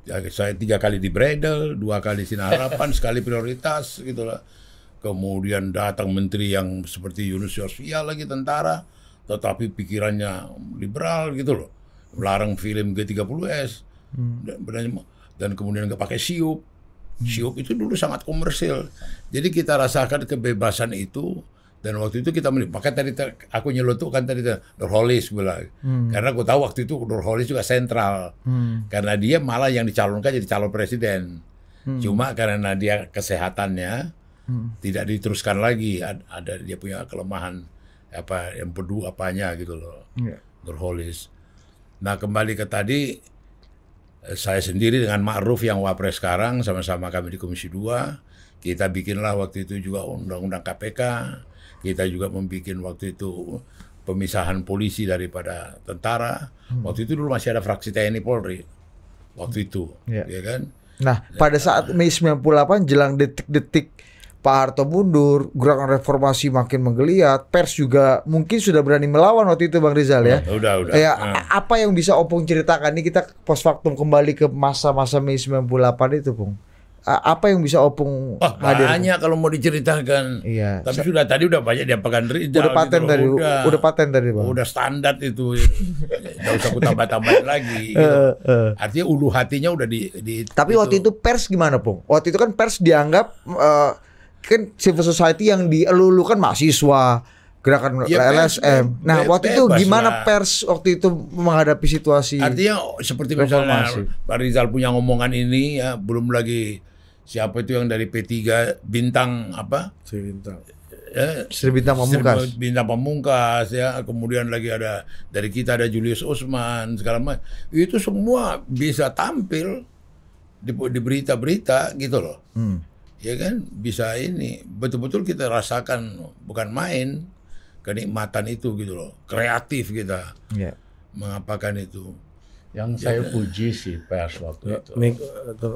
Ya, saya tiga kali di Bredel, dua kali Sinar Harapan, sekali prioritas gitu loh Kemudian datang menteri yang seperti Yunus Yosvia lagi tentara, tetapi pikirannya liberal gitu loh melarang film G30S hmm. dan, dan kemudian nggak pakai siup. Hmm. Siup itu dulu sangat komersil. Jadi kita rasakan kebebasan itu dan waktu itu kita melihat pakai tadi aku nyelotukkan tadi Nurholis bilang hmm. karena aku tahu waktu itu Nurholis juga sentral hmm. karena dia malah yang dicalonkan jadi calon presiden hmm. cuma karena dia kesehatannya hmm. tidak diteruskan lagi ada, dia punya kelemahan apa yang pedu apanya gitu loh yeah. Nurholis Nah kembali ke tadi, eh, saya sendiri dengan Ma'ruf yang wapres sekarang, sama-sama kami di Komisi 2, kita bikinlah waktu itu juga Undang-Undang KPK, kita juga membuat waktu itu pemisahan polisi daripada tentara. Hmm. Waktu itu dulu masih ada fraksi TNI Polri. Waktu itu, yeah. ya kan? Nah, pada saat Mei 98 jelang detik-detik Pak Harto mundur, gerakan reformasi makin menggeliat, pers juga mungkin sudah berani melawan waktu itu Bang Rizal ya. Udah, udah. Ya, hmm. apa yang bisa Opung ceritakan ini kita post factum kembali ke masa-masa Mei 98 itu, Bung? apa yang bisa opung oh, hadir? Hanya kalau mau diceritakan. Iya. Tapi sudah tadi udah banyak diapakan Rizal. Udah gitu paten gitu, tadi, udah, udah paten tadi bang. Udah standar itu, ya. nggak usah aku tambah tambahin lagi. Gitu. Uh, uh. Artinya ulu hatinya udah di. di Tapi itu. waktu itu pers gimana pung? Waktu itu kan pers dianggap uh, kan civil society yang dielulukan mahasiswa gerakan ya, kan, LSM. Bebas, nah, bebas, waktu itu gimana pers waktu itu menghadapi situasi? Artinya oh, seperti misalnya Pak Rizal punya omongan ini ya, belum lagi siapa itu yang dari P3 bintang apa? Sri Bintang. Ya, Sri Bintang Pamungkas. Sri Bintang Pamungkas ya, kemudian lagi ada dari kita ada Julius Osman segala macam. Itu semua bisa tampil di, di berita-berita gitu loh. Hmm ya kan bisa ini betul-betul kita rasakan bukan main kenikmatan itu gitu loh kreatif kita yeah. mengapakan itu yang ya. saya puji sih pers waktu ya, itu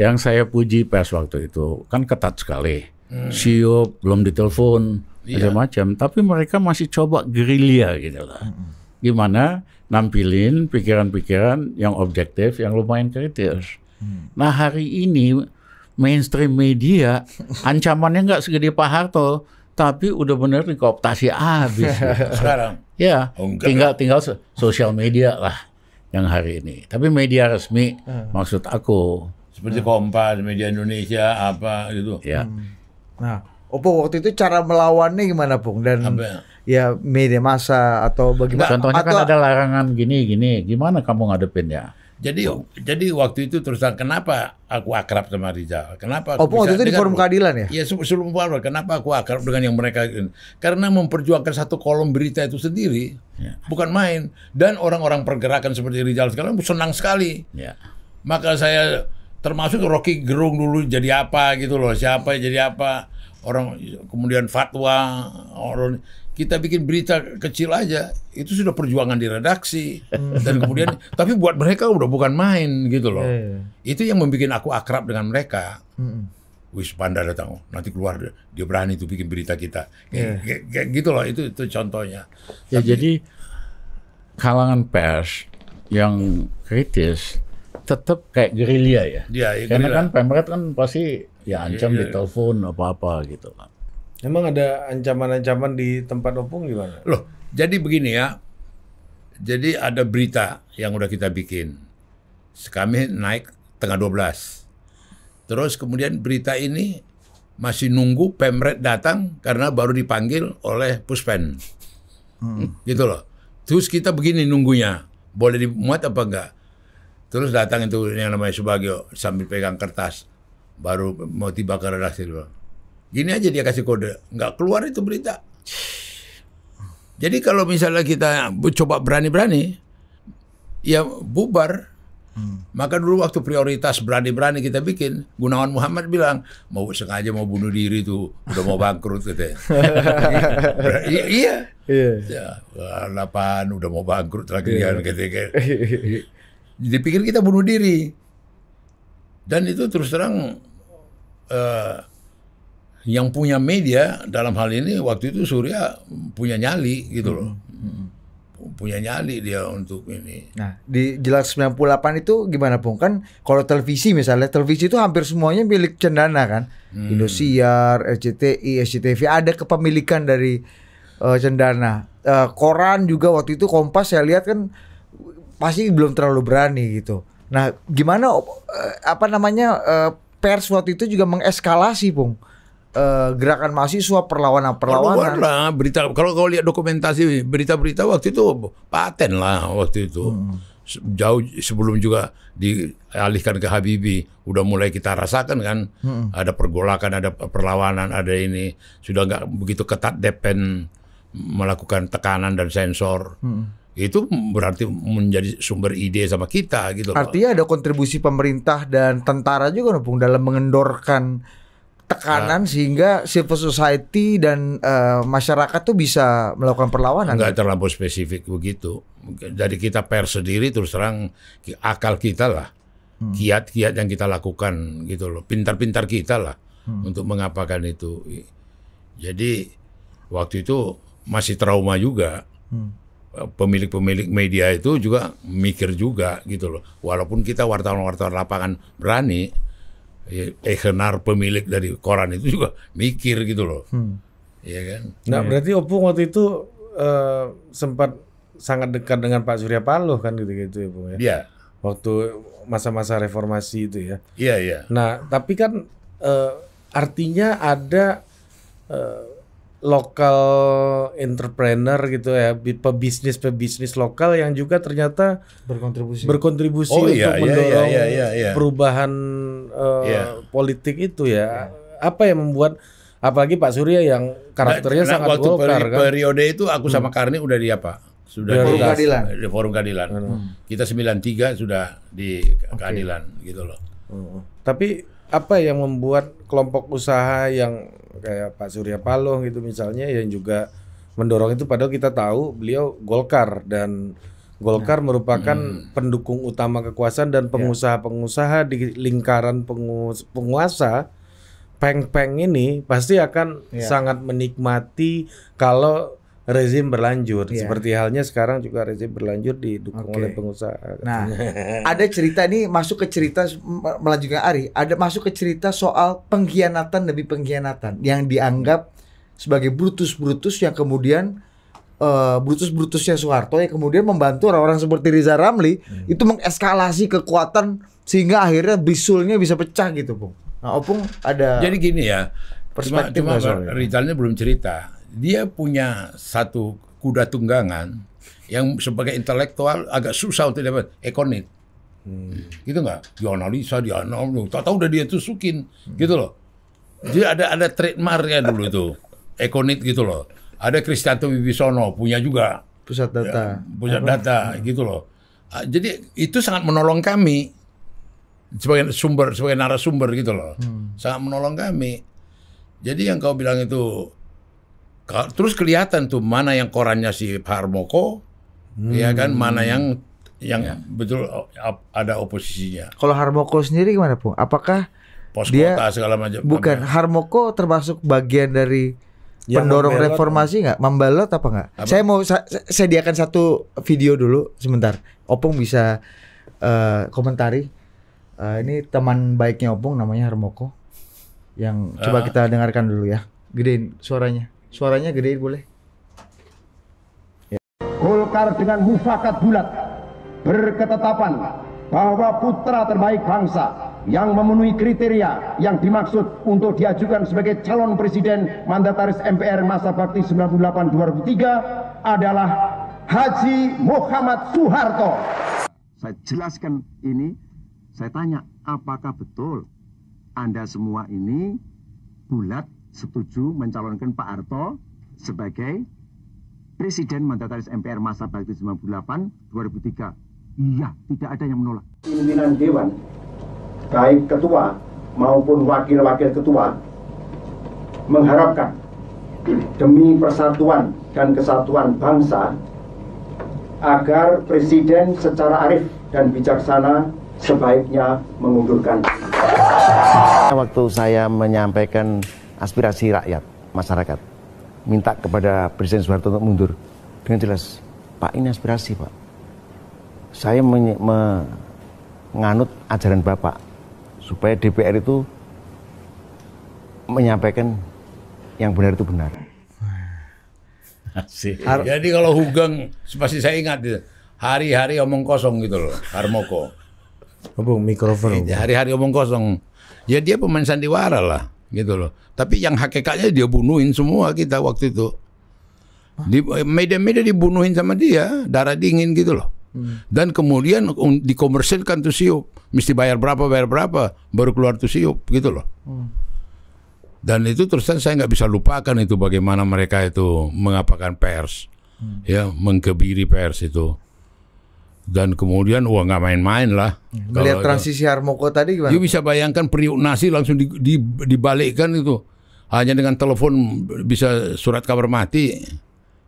yang saya puji pers waktu itu kan ketat sekali hmm. siup belum ditelepon yeah. macam tapi mereka masih coba gerilya gitu lah hmm. gimana nampilin pikiran-pikiran yang objektif yang lumayan kritis hmm. nah hari ini mainstream media ancamannya nggak segede Pak Harto tapi udah bener dikooptasi habis sekarang ya oh, tinggal tinggal sosial media lah yang hari ini tapi media resmi hmm. maksud aku seperti hmm. Kompas media Indonesia apa gitu ya hmm. nah Oppo waktu itu cara melawannya gimana Bung dan ya media massa atau bagaimana contohnya kan atau, kan ada larangan gini gini gimana kamu ngadepin ya jadi oh. jadi waktu itu terus kenapa aku akrab sama Rizal? Kenapa aku Oh, waktu itu di forum keadilan ya? Iya, sebelum forum kenapa aku akrab dengan yang mereka karena memperjuangkan satu kolom berita itu sendiri ya. bukan main dan orang-orang pergerakan seperti Rizal sekarang senang sekali. Ya. Maka saya termasuk Rocky Gerung dulu jadi apa gitu loh, siapa jadi apa orang kemudian fatwa orang kita bikin berita kecil aja itu sudah perjuangan di redaksi dan kemudian tapi buat mereka udah bukan main gitu loh yeah, yeah. itu yang membuat aku akrab dengan mereka hmm. Wis panda datang oh, nanti keluar dia berani tuh bikin berita kita kayak g- iya. g- gitu loh itu itu contohnya ya tapi, jadi kalangan pers yang kritis tetap kayak gerilya ya, ya, ya karena gerilya. kan pemret kan pasti ya ancam ya, ya. ditelepon apa apa gitu kan Emang ada ancaman-ancaman di tempat opung gimana? Loh, jadi begini ya. Jadi ada berita yang udah kita bikin. Kami naik tengah 12. Terus kemudian berita ini masih nunggu Pemret datang karena baru dipanggil oleh Puspen. Hmm. Gitu loh. Terus kita begini nunggunya. Boleh dimuat apa enggak? Terus datang itu yang namanya Subagio sambil pegang kertas. Baru mau tiba ke redaksi. Dulu. Gini aja dia kasih kode, nggak keluar itu berita. Jadi kalau misalnya kita coba berani-berani, ya bubar. Hmm. Maka dulu waktu prioritas berani-berani kita bikin, Gunawan Muhammad bilang mau sengaja mau bunuh diri tuh, udah mau bangkrut gitu. ya iya, iya. Delapan iya. ya, udah mau bangkrut lagi iya. kan gitu, jadi ya kan. Dipikir kita bunuh diri, dan itu terus terang uh, yang punya media dalam hal ini waktu itu Surya punya nyali gitu loh. Hmm. Punya nyali dia untuk ini. Nah, di jelas 98 itu gimana pun Kan kalau televisi misalnya, televisi itu hampir semuanya milik Cendana kan? Hmm. Indosiar, RCTI, SCTV ada kepemilikan dari uh, Cendana. Uh, koran juga waktu itu Kompas saya lihat kan pasti belum terlalu berani gitu. Nah, gimana uh, apa namanya uh, pers waktu itu juga mengeskalasi, Pung? uh, gerakan mahasiswa perlawanan-perlawanan. lah berita kalau kau lihat dokumentasi berita-berita waktu itu paten lah waktu itu. Hmm. Jauh sebelum juga dialihkan ke Habibi, udah mulai kita rasakan kan hmm. ada pergolakan, ada perlawanan, ada ini sudah nggak begitu ketat Depen melakukan tekanan dan sensor. Hmm itu berarti menjadi sumber ide sama kita gitu. Artinya ada kontribusi pemerintah dan tentara juga Bung dalam mengendorkan tekanan uh, sehingga civil society dan uh, masyarakat tuh bisa melakukan perlawanan. Enggak kan? Ya? terlalu spesifik begitu. Dari kita pers sendiri terus terang akal kita lah hmm. kiat-kiat hmm. yang kita lakukan gitu loh. Pintar-pintar kita lah hmm. untuk mengapakan itu. Jadi waktu itu masih trauma juga. Hmm. Eh, pemilik-pemilik hmm. media itu juga mikir juga gitu loh. Walaupun kita wartawan-wartawan lapangan berani, Iya, Ehenar eh, pemilik dari koran itu juga mikir gitu loh. Hmm. Iya kan? Nah, ya. berarti Opung waktu itu uh, sempat sangat dekat dengan Pak Surya Paloh kan gitu-gitu ya, Bung ya. Iya. Waktu masa-masa reformasi itu ya. Iya, iya. Nah, tapi kan uh, artinya ada uh, lokal entrepreneur gitu ya, pebisnis pebisnis lokal yang juga ternyata berkontribusi berkontribusi oh, iya, untuk iya, iya, mendorong iya, iya, iya, iya. perubahan uh, eh, yeah. politik itu ya. Apa yang membuat apalagi Pak Surya yang karakternya nah, sangat waktu golkar, peri kan? periode itu aku sama hmm. Karni udah di apa? Sudah di keadilan. Di forum keadilan. Hmm. hmm. Kita 93 sudah di okay. keadilan gitu loh. Hmm. Tapi apa yang membuat kelompok usaha yang kayak Pak Surya Paloh gitu misalnya yang juga mendorong itu padahal kita tahu beliau Golkar dan Golkar ya. merupakan hmm. pendukung utama kekuasaan dan ya. pengusaha-pengusaha di lingkaran penguasa peng-peng ini pasti akan ya. sangat menikmati kalau rezim berlanjut ya. seperti halnya sekarang juga rezim berlanjut didukung okay. oleh pengusaha. Nah, ada cerita ini masuk ke cerita melanjutkan Ari, ada masuk ke cerita soal pengkhianatan demi pengkhianatan yang dianggap sebagai Brutus Brutus yang kemudian uh, Brutus-Brutusnya Soeharto yang kemudian membantu orang-orang seperti Riza Ramli hmm. itu mengeskalasi kekuatan sehingga akhirnya bisulnya bisa pecah gitu, Bung. Nah, Opung ada Jadi gini ya. Perspektif cuma, cuma Rizalnya belum cerita. Dia punya satu kuda tunggangan yang sebagai intelektual agak susah untuk dapat ekonomi. Hmm. Gitu nggak? Dianalisa, dianalisa, tau tau udah dia tusukin, hmm. gitu loh. Jadi ada ada trademarknya dulu itu, ekonit gitu loh. Ada Kristianto Wibisono punya juga pusat ya, data. Ya, pusat Apa? data hmm. gitu loh. Ah, jadi itu sangat menolong kami sebagai sumber sebagai narasumber gitu loh. Hmm. Sangat menolong kami. Jadi yang kau bilang itu terus kelihatan tuh mana yang korannya si Harmoko hmm. ya kan hmm. mana yang yang ya. betul ada oposisinya. Kalau Harmoko sendiri gimana, pun, Apakah Pos dia, segala macam. Bukan, Harmoko termasuk bagian dari Ya, pendorong membelot, reformasi nggak? Membalot apa nggak? Saya mau sa sediakan satu video dulu sebentar. Opung bisa uh, komentari. Uh, ini teman baiknya Opung namanya Hermoko. Yang uh. coba ah. kita dengarkan dulu ya. Gedein suaranya. Suaranya gedein boleh. Ya. Golkar dengan mufakat bulat berketetapan bahwa putra terbaik bangsa yang memenuhi kriteria yang dimaksud untuk diajukan sebagai calon presiden mandataris MPR masa bakti 98-2003 adalah Haji Muhammad Soeharto. Saya jelaskan ini, saya tanya apakah betul Anda semua ini bulat setuju mencalonkan Pak Harto sebagai Presiden Mandataris MPR masa bakti 98-2003. Iya, tidak ada yang menolak. Pimpinan Dewan baik ketua maupun wakil-wakil ketua mengharapkan demi persatuan dan kesatuan bangsa agar presiden secara arif dan bijaksana sebaiknya mengundurkan waktu saya menyampaikan aspirasi rakyat masyarakat minta kepada Presiden Soeharto untuk mundur dengan jelas Pak ini aspirasi Pak saya menganut ajaran Bapak supaya DPR itu menyampaikan yang benar itu benar. Jadi kalau Hugeng pasti saya ingat hari-hari omong kosong gitu loh Harmoko. Apa oh, mikrofon? Iya, hari-hari omong kosong. Ya dia pemain sandiwara lah gitu loh. Tapi yang hakikatnya dia bunuhin semua kita waktu itu. Di media-media dibunuhin sama dia, darah dingin gitu loh. Hmm. dan kemudian um, dikomersilkan tuh siup mesti bayar berapa bayar berapa baru keluar tuh siup gitu loh hmm. dan itu terus saya nggak bisa lupakan itu bagaimana mereka itu mengapakan pers hmm. ya mengkebiri pers itu dan kemudian wah nggak main-main lah. Hmm. Melihat Kalau, transisi Harmoko tadi gimana? You ya, bisa bayangkan periuk nasi langsung di, di, dibalikkan itu hanya dengan telepon bisa surat kabar mati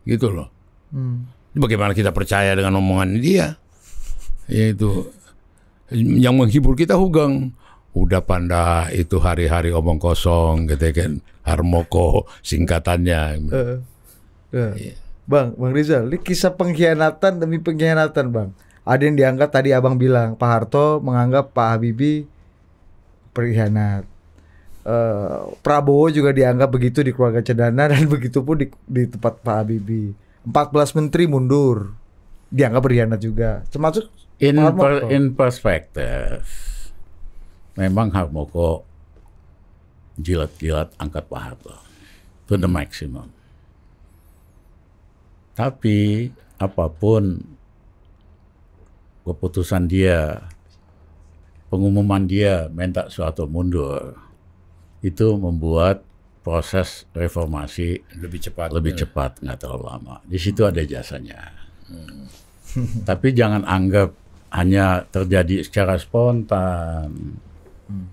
gitu loh. Hmm. Bagaimana kita percaya dengan omongan dia? Yaitu yang menghibur kita Hugang. Udah panda itu hari-hari omong kosong gitu kan. Harmoko singkatannya. Uh, uh. Yeah. Bang, Bang Rizal, ini kisah pengkhianatan demi pengkhianatan, Bang. Ada yang dianggap tadi Abang bilang, Pak Harto menganggap Pak Habibie perkhianat. Uh, eh, Prabowo juga dianggap begitu di keluarga Cendana dan begitu pun di, di tempat Pak Habibie 14 menteri mundur. Dianggap berkhianat juga. Termasuk in per, in perspektif. Memang Harmoko jilat-jilat angkat Pak Harto to the maximum. Tapi apapun keputusan dia, pengumuman dia minta suatu mundur, itu membuat proses reformasi lebih cepat lebih ya. cepat nggak terlalu lama di situ hmm. ada jasanya hmm. tapi jangan anggap hanya terjadi secara spontan hmm.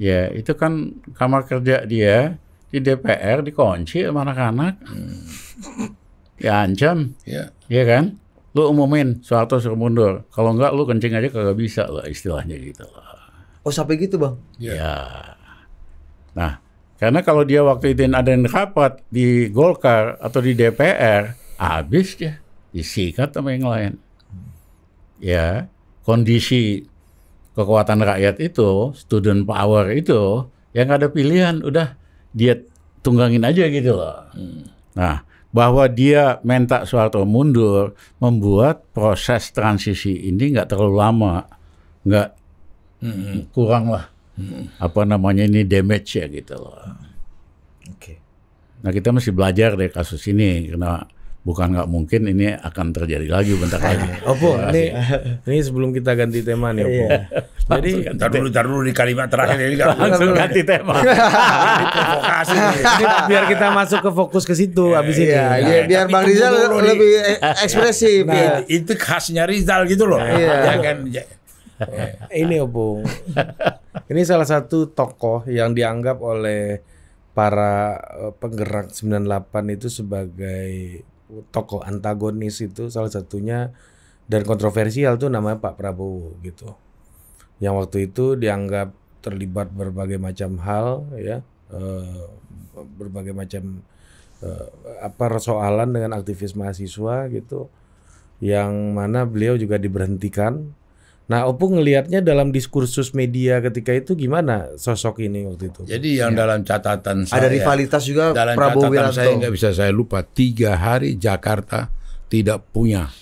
ya itu kan kamar kerja dia di DPR dikunci sama anak-anak hmm. Ya, ancam ya. ya kan lu umumin suatu suruh mundur kalau enggak lu kencing aja kagak bisa lah istilahnya gitu lah oh sampai gitu bang ya, ya. nah karena kalau dia waktu itu ada yang rapat di Golkar atau di DPR, habis dia disikat sama yang lain. Ya, kondisi kekuatan rakyat itu, student power itu, yang ada pilihan udah dia tunggangin aja gitu loh. Hmm. Nah, bahwa dia minta suatu mundur membuat proses transisi ini nggak terlalu lama, nggak hmm. kurang lah apa namanya ini damage ya gitu loh. Oke. Okay. Nah kita masih belajar dari kasus ini karena bukan nggak mungkin ini akan terjadi lagi bentar lagi. Opo, ini, ini sebelum kita ganti tema nih Opo. Iya. Jadi taruh dulu taruh dulu di kalimat terakhir ini kan. langsung ganti tema. ini biar kita masuk ke fokus ke situ iya, abis ini. Ya, biar Bang Rizal lebih e- nah, ekspresif. Nah, itu khasnya Rizal gitu loh. Iya. Jangan ya ya. ini Opo. Ini salah satu tokoh yang dianggap oleh para eh, penggerak 98 itu sebagai tokoh antagonis itu salah satunya dan kontroversial tuh namanya Pak Prabowo gitu. Yang waktu itu dianggap terlibat berbagai macam hal ya, eh, berbagai macam eh, apa persoalan dengan aktivis mahasiswa gitu. Yang mana beliau juga diberhentikan Nah, Opung ngelihatnya dalam diskursus media ketika itu gimana sosok ini waktu itu? Jadi yang ya. dalam catatan saya ada rivalitas juga dalam Prabowo catatan Wiranto. saya nggak bisa saya lupa tiga hari Jakarta tidak punya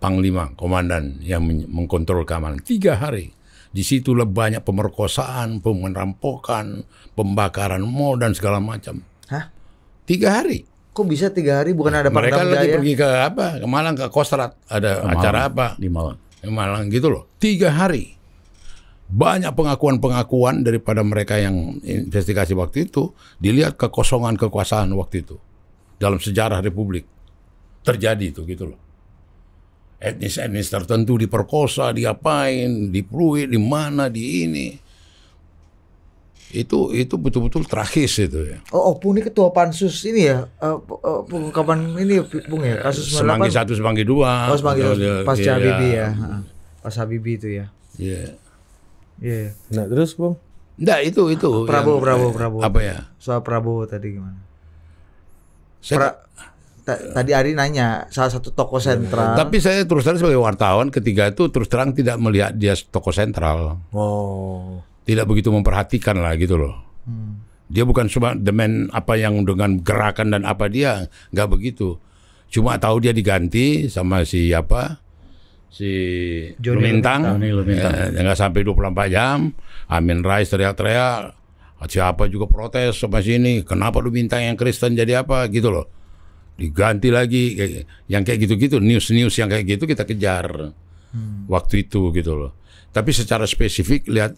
panglima komandan yang mengkontrol keamanan tiga hari. Di Disitulah banyak pemerkosaan, pemerampokan, pembakaran mall dan segala macam. Hah? Tiga hari. Kok bisa tiga hari bukan nah, ada Mereka lagi pergi ke apa? Ke Malang ke Kostrad. ada ke acara apa? Di Malang Malang gitu loh. Tiga hari. Banyak pengakuan-pengakuan daripada mereka yang investigasi waktu itu. Dilihat kekosongan kekuasaan waktu itu. Dalam sejarah Republik. Terjadi itu gitu loh. Etnis-etnis tertentu diperkosa, diapain, diperuit, di mana, di ini itu itu betul-betul tragis itu ya. Oh, oh ini ketua pansus ini ya uh, uh, kapan ini Bung ya kasus semanggi satu semanggi dua. Oh semanggi iya. Ya, pas ya, Habibie ya. Pas Habibie itu ya. Iya. Yeah. Iya. Yeah. Nah terus Bung? Nggak itu itu. Ah, Prabowo yang, Prabowo eh, Prabowo. Apa ya? Soal Prabowo tadi gimana? Saya pra, ta, tadi Ari nanya salah satu toko sentral. Tapi saya terus terang sebagai wartawan ketiga itu terus terang tidak melihat dia toko sentral. Oh tidak begitu memperhatikan lah gitu loh. Hmm. Dia bukan cuma demen apa yang dengan gerakan dan apa dia nggak begitu. Cuma tahu dia diganti sama si apa si Johnny Lumintang, Lumintang. Ya, nggak sampai 24 jam. Amin Rais teriak-teriak siapa juga protes sama sini kenapa lumintang yang Kristen jadi apa gitu loh diganti lagi yang kayak gitu-gitu news-news yang kayak gitu kita kejar hmm. waktu itu gitu loh tapi secara spesifik lihat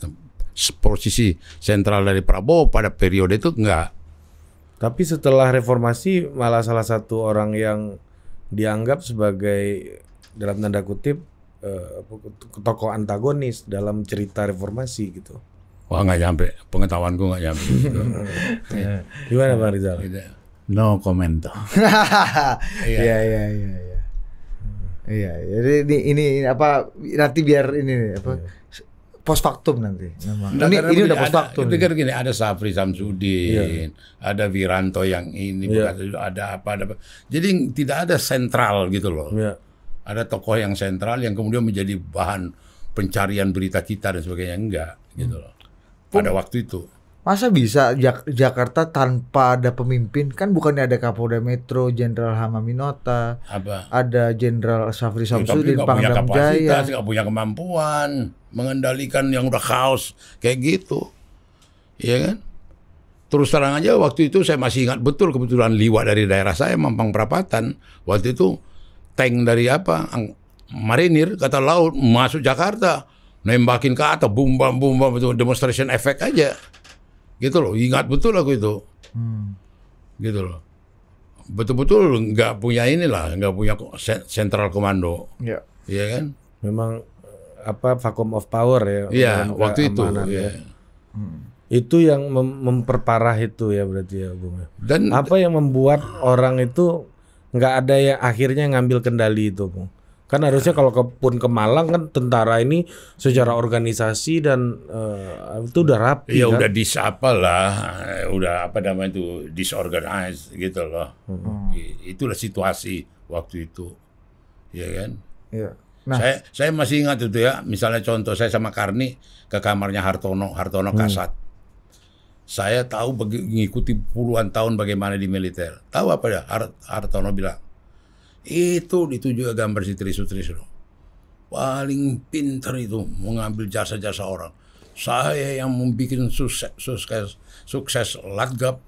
posisi sentral dari Prabowo pada periode itu enggak. Tapi setelah reformasi malah salah satu orang yang dianggap sebagai dalam tanda kutip eh, tokoh antagonis dalam cerita reformasi gitu. Wah nggak nyampe, pengetahuanku nggak nyampe. Gitu. Gimana Pak Rizal? Gitu. No comment. Iya, iya iya iya. Iya, jadi ini, ini apa nanti biar ini apa iya post factum nanti. Memang. Nah, ini ini udah post factum. Ada, kan gini, ada Safri Samsudin, yeah. ada Wiranto yang ini, yeah. ada apa, ada apa. Jadi tidak ada sentral gitu loh. Yeah. Ada tokoh yang sentral yang kemudian menjadi bahan pencarian berita kita dan sebagainya enggak gitu hmm. loh. Pada Pem waktu itu. Masa bisa Jak Jakarta tanpa ada pemimpin? Kan bukannya ada Kapolda Metro, Jenderal Hamaminota, Apa? ada Jenderal Safri ya, Samsudin, ya, Pangdam Jaya. Kapasitas, punya kemampuan mengendalikan yang udah kaos kayak gitu ya kan terus terang aja waktu itu saya masih ingat betul kebetulan liwa dari daerah saya Mampang Perapatan waktu itu tank dari apa marinir kata laut masuk Jakarta nembakin ke atas bum bam bum bam itu demonstration efek aja gitu loh ingat betul aku itu hmm. gitu loh betul-betul nggak punya inilah nggak punya sentral komando ya. ya kan memang apa vacuum of power ya. Iya, waktu itu. Iya. Ya. Ya. Hmm. Itu yang mem memperparah itu ya berarti ya, Bung. Ya. Dan apa yang membuat orang itu nggak ada yang akhirnya ngambil kendali itu, Bung? Kan harusnya kalau ke, pun ke Malang kan tentara ini secara organisasi dan uh, itu udah rapi. Ya kan? udah disapa lah, udah apa namanya itu disorganized gitu loh. Hmm. Itulah situasi waktu itu, ya kan? Iya. Nah, saya, saya masih ingat itu ya. Misalnya contoh saya sama Karni ke kamarnya Hartono, Hartono hmm. Kasat. Saya tahu mengikuti puluhan tahun bagaimana di militer. Tahu apa ya? Hart, Hartono bilang itu dituju gambar si Trisut Paling pinter itu mengambil jasa-jasa orang. Saya yang membuat sukses, sukses, sukses latgap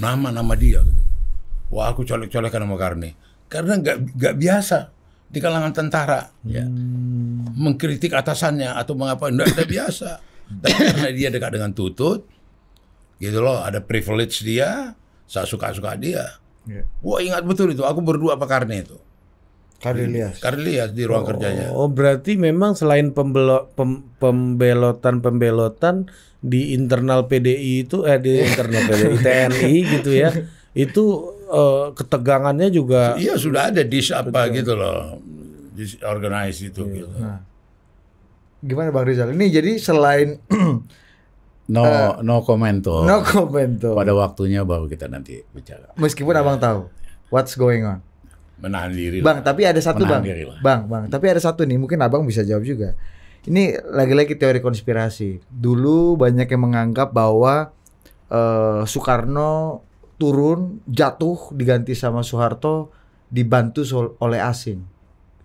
nama-nama dia. Gitu. Wah aku colek-colekan sama Karni. Karena nggak biasa di kalangan tentara ya hmm. mengkritik atasannya atau mengapa tidak ada biasa tapi karena dia dekat dengan tutut gitu loh ada privilege dia saya suka suka dia yeah. wah ingat betul itu aku berdua apa karena itu Karilias. Karilias di ruang oh, kerjanya oh berarti memang selain pembelotan pembelotan di internal PDI itu eh di internal PDI TNI gitu ya itu uh, ketegangannya juga iya sudah ada di apa betul. gitu loh organize itu iya. gitu nah. gimana bang Rizal ini jadi selain no uh, no komento no komento pada waktunya baru kita nanti bicara meskipun ya. abang iya. tahu what's going on menahan diri bang lah. tapi ada satu menahan bang diri bang bang tapi ada satu nih mungkin abang bisa jawab juga ini lagi-lagi teori konspirasi dulu banyak yang menganggap bahwa uh, Soekarno turun, jatuh diganti sama Soeharto dibantu oleh asing.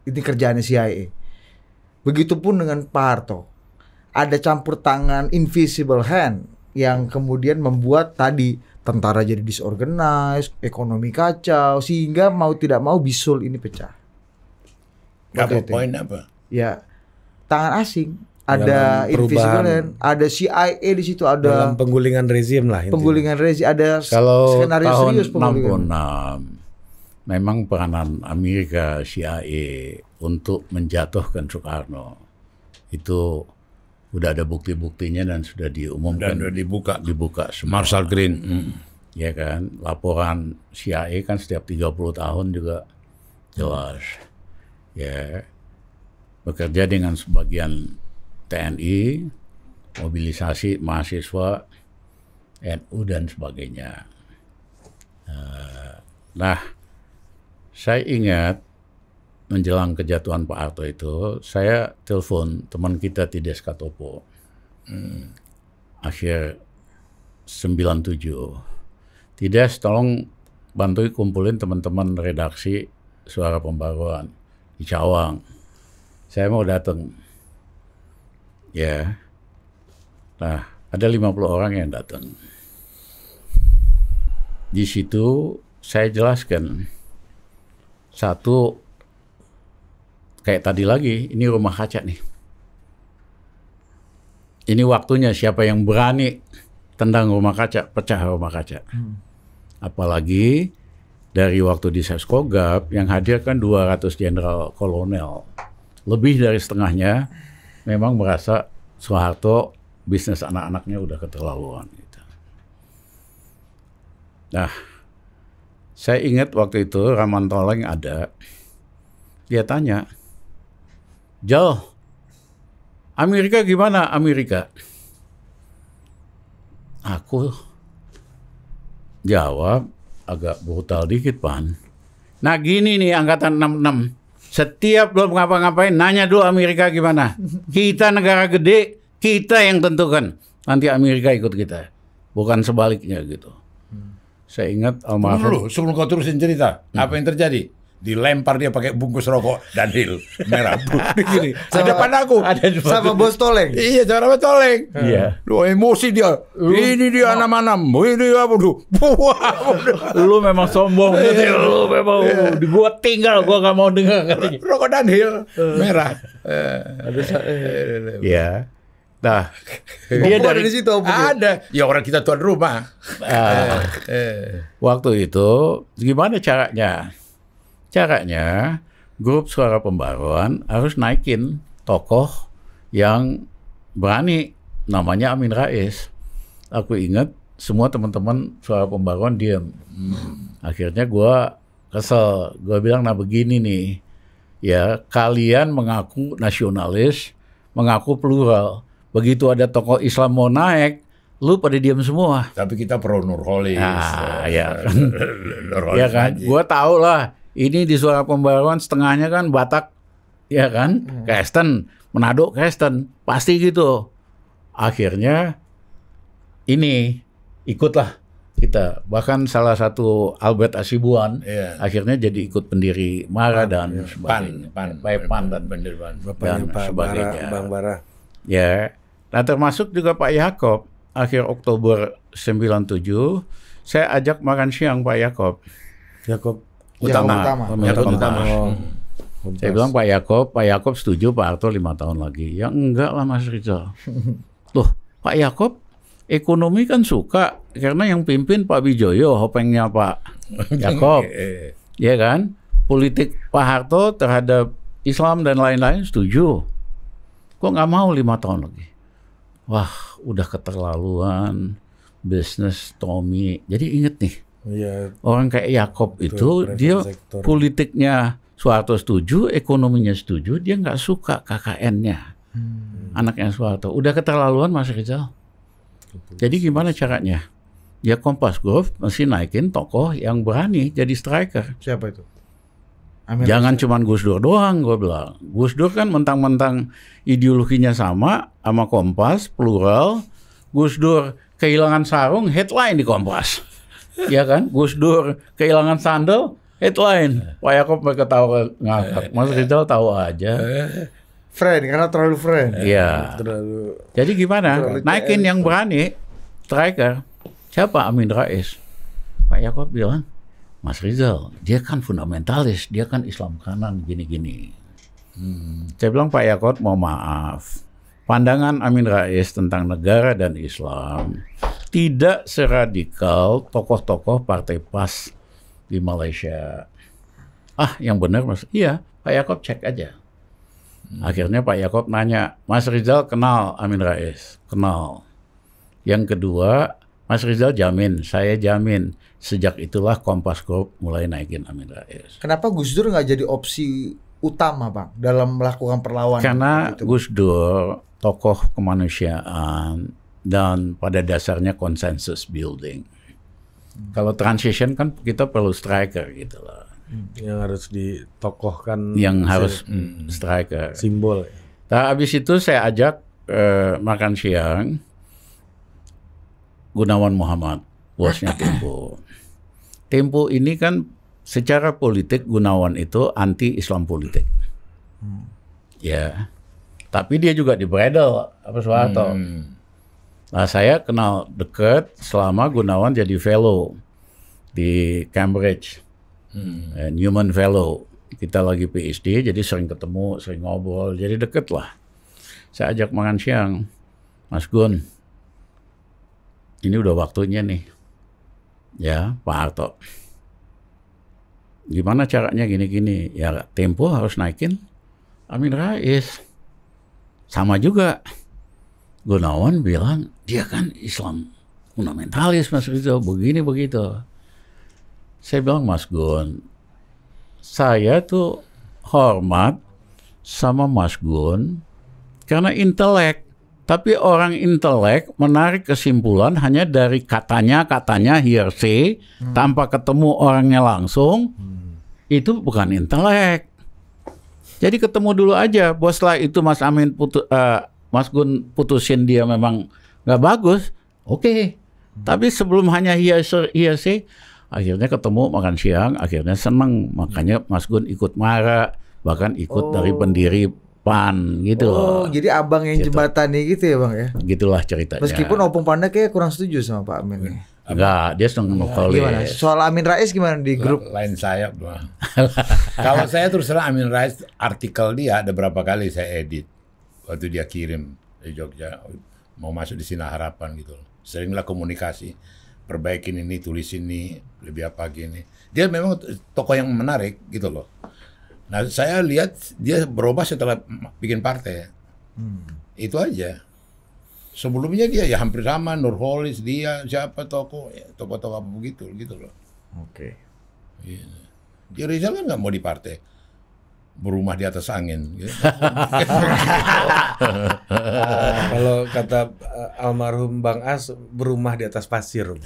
Ini kerjaannya CIA. E. Begitupun dengan Pak Harto. Ada campur tangan invisible hand yang kemudian membuat tadi tentara jadi disorganized, ekonomi kacau, sehingga mau tidak mau bisul ini pecah. apa poin apa? Ya, tangan asing ada invisible ada CIA di situ, ada dalam penggulingan rezim lah. Intinya. Penggulingan rezim ada Kalau skenario tahun serius penggulingan. memang peranan Amerika CIA untuk menjatuhkan Soekarno itu udah ada bukti-buktinya dan sudah diumumkan. Dan sudah dibuka, dibuka. Semua. Marshall Green, hmm. ya kan. Laporan CIA kan setiap 30 tahun juga jelas. Ya, bekerja dengan sebagian TNI, mobilisasi mahasiswa, NU dan sebagainya. Eh, nah, saya ingat menjelang kejatuhan Pak Harto itu, saya telepon teman kita di Deskatopo. Hmm. Akhir 97. Tidak, tolong bantu kumpulin teman-teman redaksi Suara Pembaruan di Cawang. Saya mau datang Ya. Nah, ada 50 orang yang datang. Di situ saya jelaskan satu kayak tadi lagi, ini rumah kaca nih. Ini waktunya siapa yang berani tendang rumah kaca, pecah rumah kaca. Hmm. Apalagi dari waktu di Seskogap yang hadir kan 200 jenderal kolonel. Lebih dari setengahnya memang merasa Soeharto bisnis anak-anaknya udah keterlaluan. Gitu. Nah, saya ingat waktu itu Raman Toleng ada, dia tanya, Jauh, Amerika gimana Amerika? Aku jawab agak brutal dikit, Pan. Nah gini nih angkatan 66. Setiap lo ngapa-ngapain nanya dulu Amerika gimana. Kita negara gede, kita yang tentukan. Nanti Amerika ikut kita. Bukan sebaliknya gitu. Hmm. Saya ingat almarhum. Dulu sebelum kau terusin cerita, hmm. apa yang terjadi? dilempar dia pakai bungkus rokok hil merah di sini ada depan aku ada sama bos toleng iya sama bos toleng iya lu emosi dia ini dia no. nama enam ini apa lu lu memang sombong gitu lu memang di iya. gua tinggal gua gak mau dengar rokok hil iya. merah ada, eh. Eh. iya Nah, dia dari, dari situ ada. Ya orang kita tuan rumah. Uh, waktu itu gimana caranya? Caranya, grup suara pembaruan harus naikin tokoh yang berani. Namanya Amin Rais. Aku ingat semua teman-teman suara pembaruan diam. Akhirnya gue kesel. Gue bilang, nah begini nih. Ya, kalian mengaku nasionalis, mengaku plural. Begitu ada tokoh Islam mau naik, lu pada diam semua. Tapi kita pro Nurholis. Nah, ya kan. ya kan. Gue tau lah ini di suara pembaruan setengahnya kan Batak, ya kan? Hmm. Kristen, Manado Kristen, pasti gitu. Akhirnya ini ikutlah kita. Bahkan salah satu Albert Asibuan yeah. akhirnya jadi ikut pendiri Mara Pan, dan yeah. sebagainya. Pan, Pan, Pan, Pan dan pendiri Pan Bapak dan Pak sebagainya. Bara, Bang Bara. Ya. Nah termasuk juga Pak Yakob akhir Oktober 97 saya ajak makan siang Pak Yakob. Yakob utama. Yang utama. Utama. utama. Oh. Saya hmm. bilang Pak Yakob, Pak Yakob setuju Pak Harto lima tahun lagi. Ya enggak lah Mas Rizal. Loh, Pak Yakob ekonomi kan suka karena yang pimpin Pak Wijoyo, hopengnya Pak Yakob. ya kan? Politik Pak Harto terhadap Islam dan lain-lain setuju. Kok nggak mau lima tahun lagi? Wah, udah keterlaluan bisnis Tommy. Jadi inget nih, Ya, Orang kayak Yakob itu, itu dia sektor. politiknya Soeharto setuju, ekonominya setuju, dia nggak suka KKN-nya. Hmm. Anaknya Soeharto. Udah keterlaluan Mas Rizal. Jadi gimana caranya? Ya Kompas Group mesti naikin tokoh yang berani jadi striker. Siapa itu? Amin Jangan cuma Gus Dur doang, gue bilang. Gus Dur kan mentang-mentang ideologinya sama, sama Kompas, plural. Gus Dur kehilangan sarung, headline di Kompas ya kan Gus Dur kehilangan sandal itu lain Pak Yakob mereka tahu ngakak Mas Rizal tahu aja friend karena terlalu friend iya terlalu jadi gimana terlalu naikin yang berani striker siapa Amin Rais Pak Yakob bilang Mas Rizal dia kan fundamentalis dia kan Islam kanan gini-gini hmm. saya bilang Pak Yakob mau maaf Pandangan Amin Rais tentang negara dan Islam tidak seradikal tokoh-tokoh partai PAS di Malaysia. Ah, yang benar Mas. Iya, Pak Yakob cek aja. Hmm. Akhirnya Pak Yakob nanya, Mas Rizal kenal Amin Rais? Kenal. Yang kedua, Mas Rizal jamin, saya jamin. Sejak itulah Kompas Group mulai naikin Amin Rais. Kenapa Gus Dur nggak jadi opsi utama bang dalam melakukan perlawanan? Karena gitu? Gus Dur tokoh kemanusiaan dan pada dasarnya konsensus building. Hmm. Kalau transition kan kita perlu striker gitu loh. Hmm, yang harus ditokohkan. Yang harus hmm, striker. Simbol. Nah, habis itu saya ajak eh, makan siang Gunawan Muhammad, bosnya Tempo. Tempo ini kan secara politik Gunawan itu anti Islam politik. Hmm. Ya. Tapi dia juga di bredel apa Soeharto. Hmm. Nah, saya kenal deket selama Gunawan jadi fellow di Cambridge, hmm. Eh, Newman Fellow. Kita lagi PhD, jadi sering ketemu, sering ngobrol, jadi deket lah. Saya ajak makan siang, Mas Gun, ini udah waktunya nih, ya Pak Harto. Gimana caranya gini-gini? Ya Tempo harus naikin Amin Rais sama juga Gunawan bilang dia kan Islam fundamentalis mas itu begini begitu saya bilang mas Gun saya tuh hormat sama mas Gun karena intelek tapi orang intelek menarik kesimpulan hanya dari katanya katanya hearsay hmm. tanpa ketemu orangnya langsung hmm. itu bukan intelek jadi ketemu dulu aja. Bos setelah itu Mas Amin putu, uh, Mas Gun putusin dia memang nggak bagus. Oke. Okay. Hmm. Tapi sebelum hanya iya iya sih akhirnya ketemu makan siang, akhirnya seneng. Makanya Mas Gun ikut marah, bahkan ikut oh. dari pendiri PAN gitu oh, loh. jadi abang yang gitu. jembatani gitu ya, Bang ya. Gitulah ceritanya. Meskipun Opung Panda kayak kurang setuju sama Pak Amin Hmm. Enggak, dia sedang ngobrol iya, Gimana? Soal Amin Rais gimana di grup? Lain saya Kalau saya terus terang Amin Rais artikel dia ada berapa kali saya edit waktu dia kirim di Jogja mau masuk di sini Harapan gitu. Seringlah komunikasi, perbaikin ini, tulis ini, lebih apa gini. Dia memang tokoh yang menarik gitu loh. Nah saya lihat dia berubah setelah bikin partai. Hmm. Itu aja sebelumnya dia ya hampir sama Nurholis dia siapa toko ya, toko-toko begitu gitu loh oke okay. ya. Rizal kan nggak mau di partai berumah di atas angin. Gitu. kalau kata eh, almarhum Bang As berumah di atas pasir.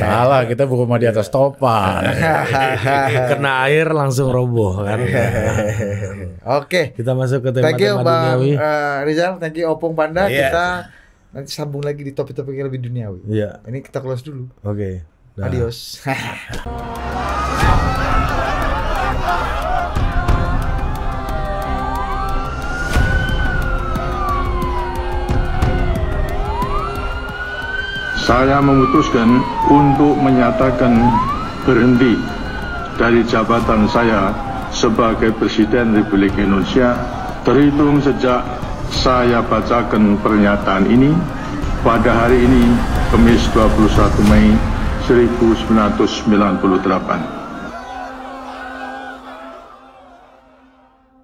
Salah kita berumah di atas iya. topan. Kena air langsung roboh kan. Oke. Kita masuk ke tema duniawi. Eh, Rizal, thank you Opung Panda. Iya. Kita nanti sambung lagi di topik-topik yang lebih duniawi. Iya. Ini kita close dulu. Oke. Ha ha ha. saya memutuskan untuk menyatakan berhenti dari jabatan saya sebagai Presiden Republik Indonesia terhitung sejak saya bacakan pernyataan ini pada hari ini, Kamis 21 Mei 1998.